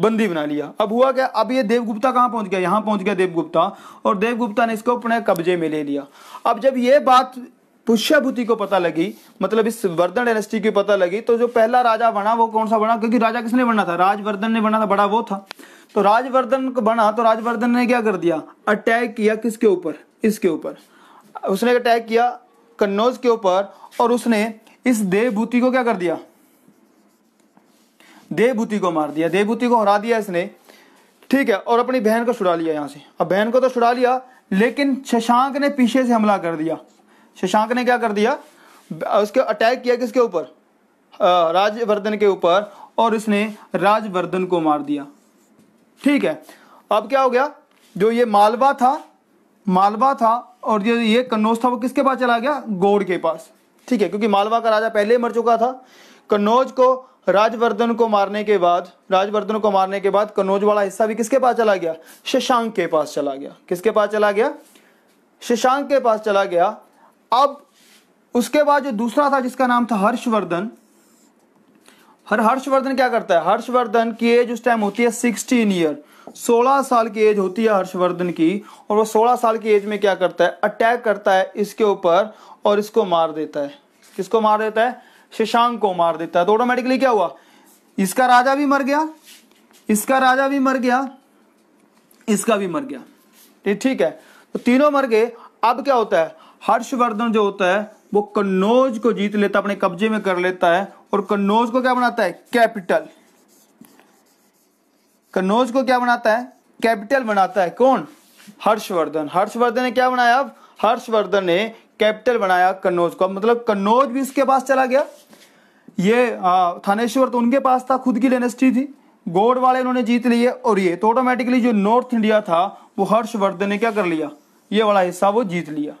Speaker 1: बंदी बना लिया अब हुआ क्या अब ये देवगुप्ता कहाँ पहुंच गया यहाँ पहुंच गया देवगुप्ता और देवगुप्ता ने इसको अपने कब्जे में ले लिया अब जब ये बात पुष्यभूति को पता लगी मतलब इस वर्धन डायनेस्टी की पता लगी तो जो पहला राजा बना वो कौन सा बना क्योंकि राजा किसने बना था राजवर्धन ने बना था बड़ा वो था तो राजवर्धन को बना तो राजवर्धन ने क्या कर दिया अटैक किया किसके ऊपर इसके ऊपर उसने अटैक किया कन्नौज के ऊपर और उसने इस देवभूति को क्या कर दिया देवभूति को मार दिया देवभूति को हरा दिया इसने ठीक है और अपनी बहन को छुड़ा लिया यहां से अब बहन को तो छुड़ा लिया लेकिन शशांक ने पीछे से हमला कर दिया शशांक ने क्या कर दिया उसके अटैक किया किसके ऊपर राजवर्धन के ऊपर और इसने राजवर्धन को मार दिया ठीक है अब क्या हो गया जो ये मालवा था मालवा था और जो ये कन्नौज था वो किसके पास चला गया गौड़ के पास ठीक है क्योंकि मालवा का राजा पहले मर चुका था कन्नौज को राजवर्धन को मारने के बाद राजवर्धन को मारने के बाद कन्नौज वाला हिस्सा भी किसके पास चला गया शशांक के पास चला गया किसके पास चला गया शशांक के पास चला गया अब उसके बाद जो दूसरा था जिसका नाम था हर्षवर्धन हर हर्षवर्धन क्या करता है हर्षवर्धन की एज उस टाइम होती है सिक्सटीन ईयर 16 साल की एज होती है हर्षवर्धन की और वो 16 साल की एज में क्या करता है अटैक करता है इसके ऊपर और इसको मार देता है किसको मार देता है शशांक को मार देता है तो ऑटोमेटिकली क्या हुआ इसका राजा भी मर गया इसका राजा भी मर गया इसका भी मर गया ठीक है तो तीनों मर गए अब क्या होता है हर्षवर्धन जो होता है वो कन्नौज को जीत लेता अपने कब्जे में कर लेता है और कन्नौज को क्या बनाता है कैपिटल कन्नौज को क्या बनाता है कैपिटल बनाता है कौन हर्षवर्धन हर्षवर्धन ने क्या बनाया अब हर्षवर्धन ने कैपिटल बनाया कन्नौज को मतलब कन्नौज भी उसके पास चला गया ये थानेश्वर तो उनके पास था खुद की डेनेस्टी थी गोड वाले उन्होंने जीत लिए और ये तो ऑटोमेटिकली जो नॉर्थ इंडिया था वो हर्षवर्धन ने क्या कर लिया ये वाला हिस्सा वो जीत लिया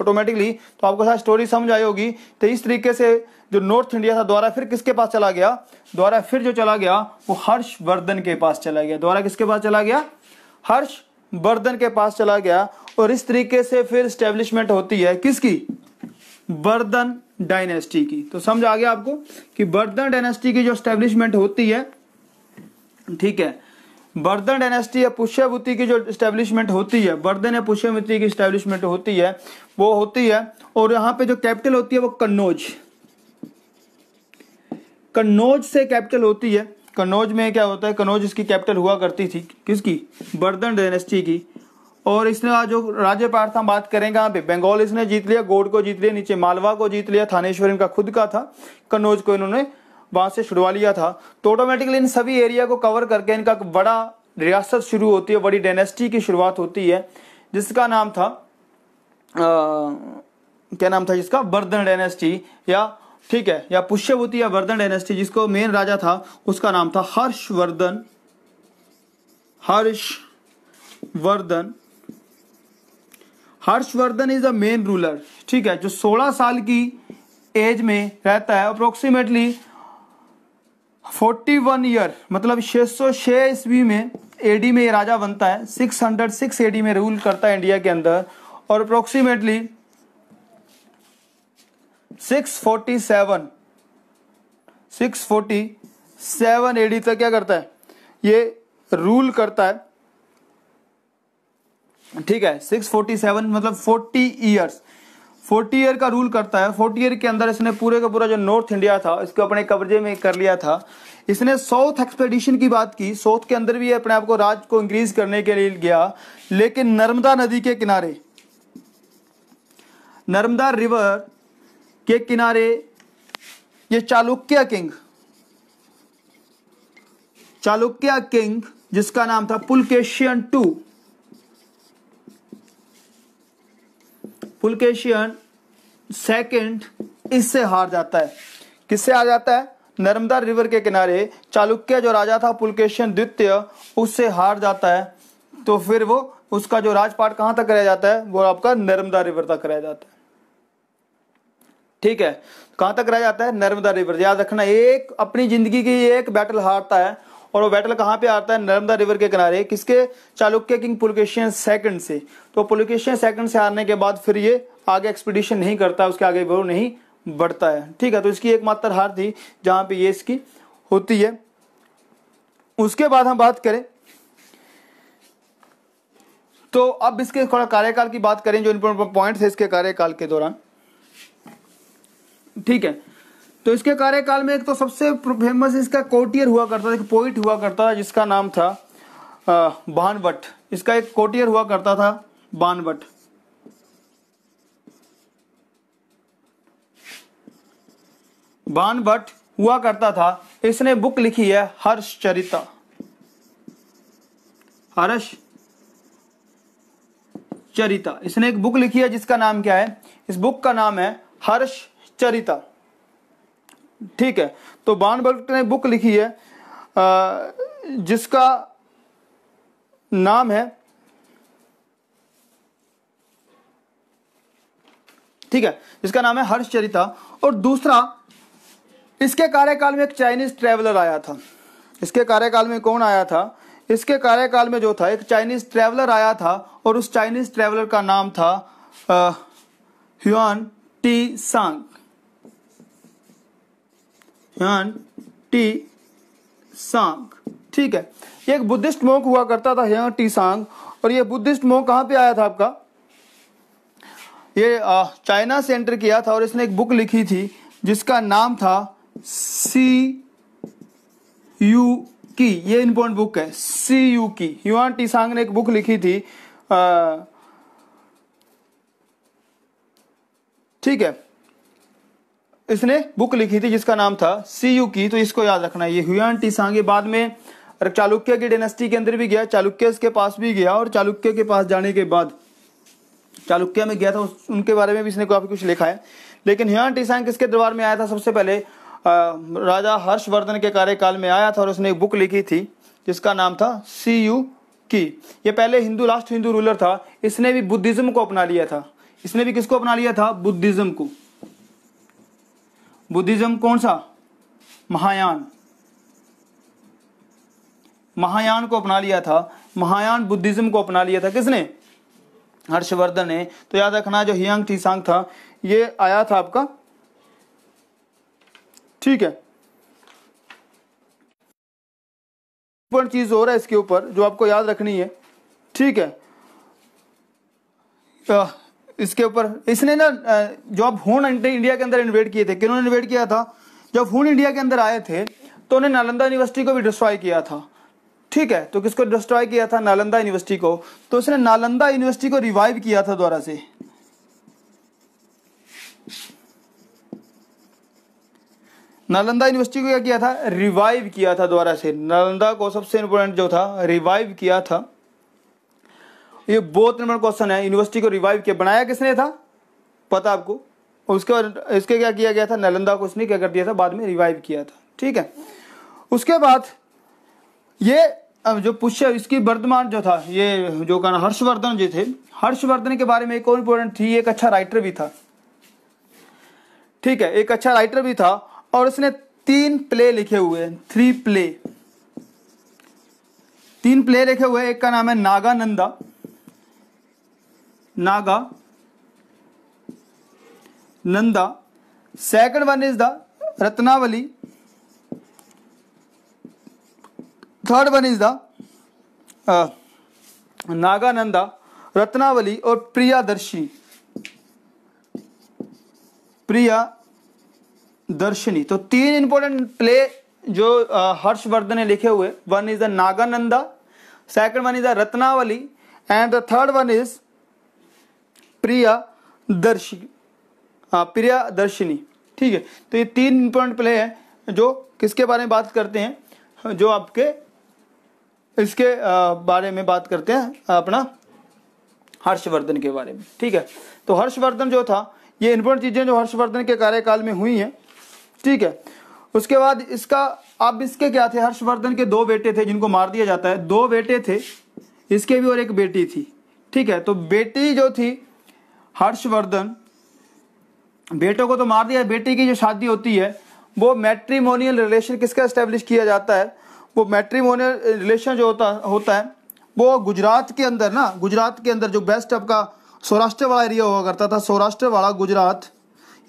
Speaker 1: ऑटोमेटिकली तो आपको सारी स्टोरी समझ आई होगी तो इस तरीके से जो नॉर्थ इंडिया था द्वारा फिर किसके पास चला गया द्वारा फिर जो चला गया वो हर्षवर्धन के पास चला गया द्वारा किसके पास चला गया हर्षवर्धन के पास चला गया और इस तरीके से फिर स्टेब्लिशमेंट होती है किसकी वर्धन डायनेस्टी की तो समझ आ गया आपको कि वर्धन डायनेस्टी की जो स्टेब्लिशमेंट होती है ठीक है बर्धन डायनेस्टी या पुष्यभूति की जो स्टैब्लिशमेंट होती है बर्धन या पुष्यभूति की स्टैब्लिशमेंट होती है वो होती है और यहाँ पे जो कैपिटल होती है वो कन्नौज कन्नौज से कैपिटल होती है कन्नौज में क्या होता है कन्नौज इसकी कैपिटल हुआ करती थी किसकी बर्धन डायनेस्टी की और इसने जो राज्य पाठ बात करेंगे यहाँ पे बंगाल इसने जीत लिया गोड को जीत लिया नीचे मालवा को जीत लिया थानेश्वर इनका खुद का था कन्नौज को इन्होंने वहां से छुड़वा लिया था तो ऑटोमेटिकली इन सभी एरिया को कवर करके इनका बड़ा रियासत शुरू होती है बड़ी डायनेस्टी की शुरुआत होती है जिसका नाम था आ, क्या नाम था जिसका वर्धन डायनेस्टी या ठीक है या पुष्यभूति या वर्धन डायनेस्टी जिसको मेन राजा था उसका नाम था Harshvardhan Harshvardhan Harshvardhan is the main ruler ठीक है जो 16 साल की एज में रहता है अप्रोक्सीमेटली फोर्टी वन ईयर मतलब छह ईस्वी में एडी में ये राजा बनता है 606 एडी में रूल करता है इंडिया के अंदर और अप्रोक्सीमेटली 647 647 एडी तक क्या करता है ये रूल करता है ठीक है 647 मतलब 40 ईयर्स फोर्टी ईयर का रूल करता है फोर्टी ईयर के अंदर इसने पूरे का पूरा जो नॉर्थ इंडिया था इसको अपने कब्जे में कर लिया था इसने साउथ एक्सपेडिशन की बात की साउथ के अंदर भी अपने आप को राज को इंक्रीज करने के लिए गया लेकिन नर्मदा नदी के किनारे नर्मदा रिवर के किनारे ये चालुक्य किंग चालुक्य किंग जिसका नाम था पुलकेशियन टू पुलकेशियन सेकंड इससे हार जाता है किससे हार जाता है नर्मदा रिवर के किनारे चालुक्य जो राजा था पुलकेशियन द्वितीय उससे हार जाता है तो फिर वो उसका जो राजपाट कहां तक रह जाता है वो आपका नर्मदा रिवर तक रह जाता है ठीक है कहां तक रह जाता है नर्मदा रिवर याद रखना एक अपनी जिंदगी की एक बैटल हारता है और वो बैटल कहाँ पे आता है नर्मदा रिवर के किनारे किसके चालुक्य किंग पुलकेशियन सेकंड से तो पुलकेशियन सेकंड से हारने के बाद फिर ये आगे एक्सपीडिशन नहीं करता उसके आगे वो नहीं बढ़ता है ठीक है तो इसकी एकमात्र हार थी जहाँ पे ये इसकी होती है उसके बाद हम बात करें तो अब इसके थोड़ा कार्यकाल की बात करें जो इम्पोर्टेंट पॉइंट है इसके कार्यकाल के दौरान ठीक है तो इसके कार्यकाल में एक तो सबसे फेमस इसका कोटियर हुआ करता था पोइट हुआ करता था जिसका नाम था बानवट इसका एक कोटियर हुआ करता था बानवट बान भट्ट हुआ करता था इसने बुक लिखी है चरिता हर्ष चरिता इसने एक बुक लिखी है जिसका नाम क्या है इस बुक का नाम है हर्ष चरिता ठीक है तो बान बल्ट ने बुक लिखी है जिसका नाम है ठीक है जिसका नाम है हर्षचरिता और दूसरा इसके कार्यकाल में एक चाइनीज ट्रैवलर आया था इसके कार्यकाल में कौन आया था इसके कार्यकाल में जो था एक चाइनीज ट्रैवलर आया था और उस चाइनीज ट्रैवलर का नाम था ह्यून टी सांग टी सांग ठीक है ये एक बुद्धिस्ट मोक हुआ करता था ह्यान टी सांग और ये बुद्धिस्ट मोक कहाँ पे आया था आपका ये चाइना से एंटर किया था और इसने एक बुक लिखी थी जिसका नाम था सी यू की ये इम्पोर्टेंट बुक है सी यू की युआन टी सांग ने एक बुक लिखी थी ठीक है इसने बुक लिखी थी जिसका नाम था सी यू की तो इसको याद रखना ये ह्यून टी सांगे बाद में चालुक्य की डेनेस्टी के अंदर भी गया चालुक्य के पास भी गया और चालुक्य के पास जाने के बाद चालुक्य में गया था उनके बारे में भी इसने काफी कुछ लिखा है लेकिन ह्यूआन टी सांग किसके दरबार में आया था सबसे पहले आ, राजा हर्षवर्धन के कार्यकाल में आया था और उसने एक बुक लिखी थी जिसका नाम था सी यू की ये पहले हिंदू लास्ट हिंदू रूलर था इसने भी बुद्धिज्म को अपना लिया था इसने भी किसको अपना लिया था बुद्धिज्म को बुद्धिज्म कौन सा महायान महायान को अपना लिया था महायान बुद्धिज्म को अपना लिया था किसने हर्षवर्धन ने तो याद रखना जो हियांग थीसांग था ये आया था आपका ठीक है चीज और है इसके ऊपर जो आपको याद रखनी है ठीक है इसके ऊपर इसने ना जो अब हुन इंडिया के अंदर इन्वेट किए थे किन्होंने इन्वेट किया था जब हुन इंडिया के अंदर आए थे तो उन्हें नालंदा यूनिवर्सिटी को भी डिस्ट्रॉय किया था ठीक है तो किसको डिस्ट्रॉय किया था नालंदा यूनिवर्सिटी को तो उसने नालंदा यूनिवर्सिटी को रिवाइव किया था द्वारा से नालंदा यूनिवर्सिटी को क्या किया था रिवाइव किया था द्वारा से नालंदा को सबसे इंपोर्टेंट जो था रिवाइव किया था ये बहुत नंबर क्वेश्चन है यूनिवर्सिटी को रिवाइव किया बनाया किसने था पता आपको उसके बाद इसके क्या किया गया था नालंदा को उसने क्या कर दिया था बाद में रिवाइव किया था ठीक है उसके बाद ये जो पुष्य इसकी वर्धमान जो था ये जो कहना हर्षवर्धन जी थे हर्षवर्धन के बारे में एक और इम्पोर्टेंट थी एक अच्छा राइटर भी था ठीक है एक अच्छा राइटर भी था और इसने तीन प्ले लिखे हुए थ्री प्ले तीन प्ले लिखे हुए एक का नाम है Nagananda Nagananda second one is the Ratnavali third one is the Nagananda Ratnavali Ratnavali और दर्शनी प्रिया दर्शनी तो तीन इंपॉर्टेंट प्ले जो हर्षवर्धन ने लिखे हुए one is the Nagananda second one is the Ratnavali and the third one is Priya हाँ, प्रिया दर्शिनी ठीक है तो ये तीन इंपॉर्टेंट प्ले हैं जो किसके बारे में बात करते हैं जो आपके इसके बारे में बात करते हैं अपना हर्षवर्धन के बारे में ठीक है तो हर्षवर्धन जो था ये इंपॉर्टेंट चीज़ें जो हर्षवर्धन के कार्यकाल में हुई हैं ठीक है उसके बाद इसका अब इसके क्या थे हर्षवर्धन के दो बेटे थे जिनको मार दिया जाता है दो बेटे थे इसके भी और एक बेटी थी ठीक है तो बेटी जो थी हर्षवर्धन बेटों को तो मार दिया बेटी की जो शादी होती है वो मैट्रीमोनियल रिलेशन किसका इस्टेब्लिश किया जाता है वो मैट्रीमोनियल रिलेशन जो होता होता है वो गुजरात के अंदर ना गुजरात के अंदर जो बेस्ट आपका सौराष्ट्र वाला एरिया हुआ करता था सौराष्ट्र वाला गुजरात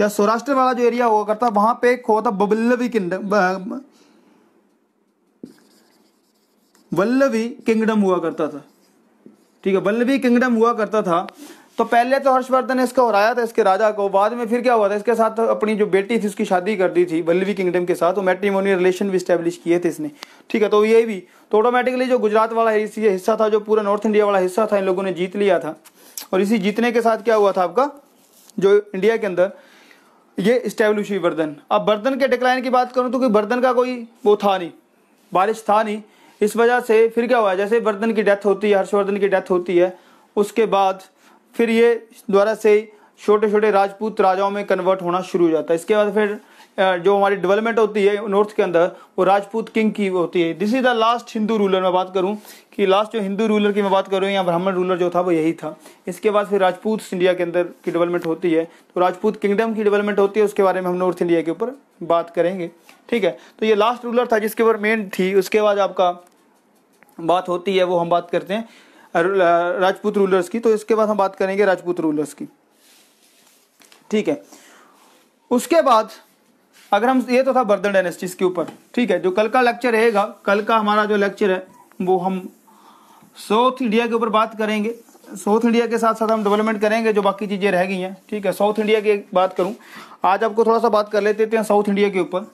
Speaker 1: या सौराष्ट्र वाला जो एरिया हुआ करता वहां पे एक हुआ था बल्लवी किंगडम वल्लवी किंगडम हुआ करता था ठीक है वल्लवी किंगडम हुआ करता था तो पहले तो हर्षवर्धन इसको हराया था इसके राजा को बाद में फिर क्या हुआ था इसके साथ अपनी जो बेटी थी उसकी शादी कर दी थी बल्लवी किंगडम के साथ वो मैट्रीमोनियल रिलेशन भी स्टैब्लिश किए थे इसने ठीक है तो ये भी तो ऑटोमेटिकली जो गुजरात वाला हिस्सा था जो पूरा नॉर्थ इंडिया वाला हिस्सा था इन लोगों ने जीत लिया था और इसी जीतने के साथ क्या हुआ था आपका जो इंडिया के अंदर ये स्टैब्लिश हुई बर्धन अब बर्धन के डिक्लाइन की बात करूँ तो कोई बर्धन का कोई वो था नहीं बारिश था नहीं इस वजह से फिर क्या हुआ जैसे बर्धन की डेथ होती है हर्षवर्धन की डेथ होती है उसके बाद फिर ये द्वारा से छोटे छोटे राजपूत राजाओं में कन्वर्ट होना शुरू हो जाता है इसके बाद फिर जो हमारी डेवलपमेंट होती है नॉर्थ के अंदर वो राजपूत किंग की होती है this is the last Hindu ruler मैं बात करूं कि लास्ट जो हिंदू रूलर की मैं बात करूं या ब्राह्मण रूलर जो था वो यही था इसके बाद फिर राजपूत इंडिया के अंदर की डेवलपमेंट होती है तो राजपूत किंगडम की डेवलपमेंट होती है उसके बारे में हम नॉर्थ इंडिया के ऊपर बात करेंगे ठीक है तो ये लास्ट रूलर था जिसके ऊपर मेन थी उसके बाद आपका बात होती है वो हम बात करते हैं राजपूत रूलर्स की तो इसके बाद हम बात करेंगे राजपूत रूलर्स की ठीक है उसके बाद अगर हम ये तो था बर्दन डायनेस्टीज के ऊपर ठीक है जो कल का लेक्चर रहेगा कल का हमारा जो लेक्चर है वो हम साउथ इंडिया के ऊपर बात करेंगे साउथ इंडिया के साथ साथ हम डेवलपमेंट करेंगे जो बाकी चीज़ें रह गई हैं ठीक है साउथ इंडिया की बात करूं आज आपको थोड़ा सा बात कर लेते हैं साउथ इंडिया के ऊपर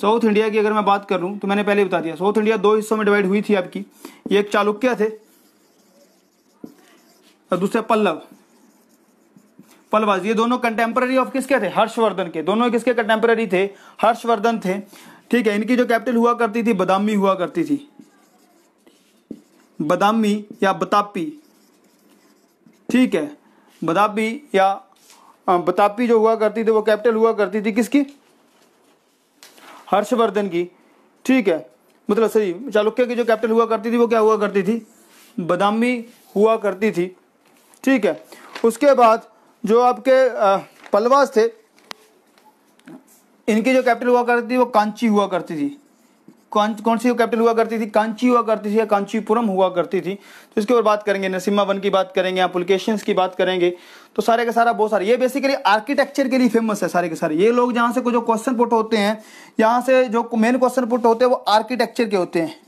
Speaker 1: साउथ इंडिया की अगर मैं बात कर लूँ तो मैंने पहले बता दिया साउथ इंडिया दो हिस्सों में डिवाइड हुई थी आपकी ये एक चालुक्य थे और दूसरे पल्लव पल्लवाज ये दोनों कंटेम्प्रेरी ऑफ किसके थे हर्षवर्धन के दोनों किसके कंटेम्प्रेरी थे हर्षवर्धन थे ठीक है इनकी जो कैपिटल हुआ करती थी बदामी हुआ करती थी बदामी या बतापी ठीक है बदापी या बतापी जो हुआ करती थी वो कैपिटल हुआ करती थी किसकी हर्षवर्धन की ठीक है मतलब सही चालुक्य की जो कैपिटल हुआ करती थी वो क्या हुआ करती थी बदामी हुआ करती थी ठीक है उसके बाद जो आपके पलवास थे इनकी जो कैपिटल हुआ करती थी वो कांची हुआ करती थी कौन कौन सी कैपिटल हुआ करती थी कांची हुआ करती थी या कांचीपुरम हुआ करती थी तो इसके ऊपर बात करेंगे नरसिम्हा वन की बात करेंगे या पुलकेशंस की बात करेंगे तो सारे के सारा बहुत सारे ये बेसिकली आर्किटेक्चर के लिए फेमस है सारे के सारे ये लोग जहाँ से जो क्वेश्चन पुट होते हैं यहाँ से जो मेन क्वेश्चन पुट होते हैं वो आर्किटेक्चर के होते हैं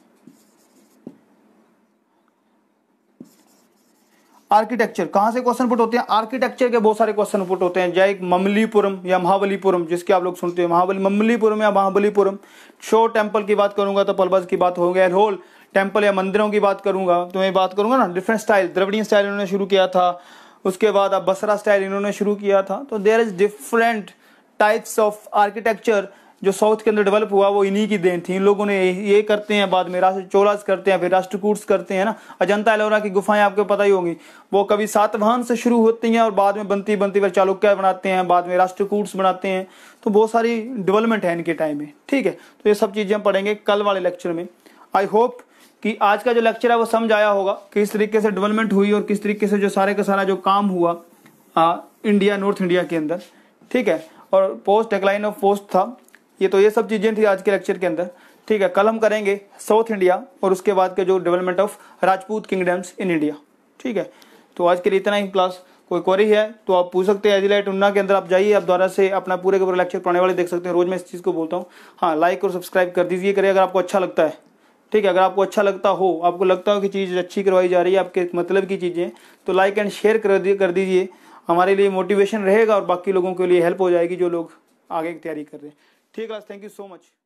Speaker 1: आर्किटेक्चर कहाँ से क्वेश्चन पुट होते हैं आर्किटेक्चर के बहुत सारे क्वेश्चन पुट होते हैं जैक ममलीपुरम या महाबलीपुरम जिसके आप लोग सुनते हैं महाबली ममलीपुरम या महाबलीपुरम शो टेम्पल की बात करूंगा तो पलबज की बात होगी एलहोल टेम्पल या मंदिरों की बात करूंगा तो मैं बात करूंगा ना डिफरेंट स्टाइल द्रविड़ीय स्टाइल उन्होंने शुरू किया था उसके बाद अब बसरा स्टाइल इन्होंने शुरू किया था तो there is different types of architecture जो साउथ के अंदर डेवलप हुआ वो इन्हीं की देन थी इन लोगों ने ये करते हैं बाद में राष्ट्र चोलास करते हैं फिर राष्ट्रकूट्स करते हैं ना अजंता एलोरा की गुफाएं आपको पता ही होंगी वो कभी सातवाहन से शुरू होती हैं और बाद में बनती बनती फिर चालुक्य बनाते हैं बाद में राष्ट्रकूट्स बनाते हैं तो बहुत सारी डेवलपमेंट है इनके टाइम में ठीक है तो ये सब चीज़ें हम पढ़ेंगे कल वाले लेक्चर में आई होप कि आज का जो लेक्चर है वो समझ आया होगा किस तरीके से डेवलपमेंट हुई और किस तरीके से जो सारे का सारा जो काम हुआ आ, इंडिया नॉर्थ इंडिया के अंदर ठीक है और पोस्ट डेक्लाइन ऑफ पोस्ट था ये तो ये सब चीज़ें थी आज के लेक्चर के अंदर ठीक है कल हम करेंगे साउथ इंडिया और उसके बाद के जो development of Rajput kingdoms in India ठीक है तो आज के लिए इतना ही क्लास कोई क्वारी है तो आप पूछ सकते हैं एजिलाइट उन्ना के अंदर आप जाइए आप द्वारा से अपना पूरे के पूरे लेक्चर पढ़ने वाले देख सकते हैं रोज मैं इस चीज़ को बोलता हूँ हाँ लाइक और सब्सक्राइब कर दीजिए करिए अगर आपको अच्छा लगता है ठीक है अगर आपको अच्छा लगता हो आपको लगता हो कि चीज़ अच्छी करवाई जा रही है आपके मतलब की चीज़ें तो लाइक एंड शेयर कर दी कर दीजिए हमारे लिए मोटिवेशन रहेगा और बाकी लोगों के लिए हेल्प हो जाएगी जो लोग आगे की तैयारी कर रहे हैं ठीक है थैंक यू सो मच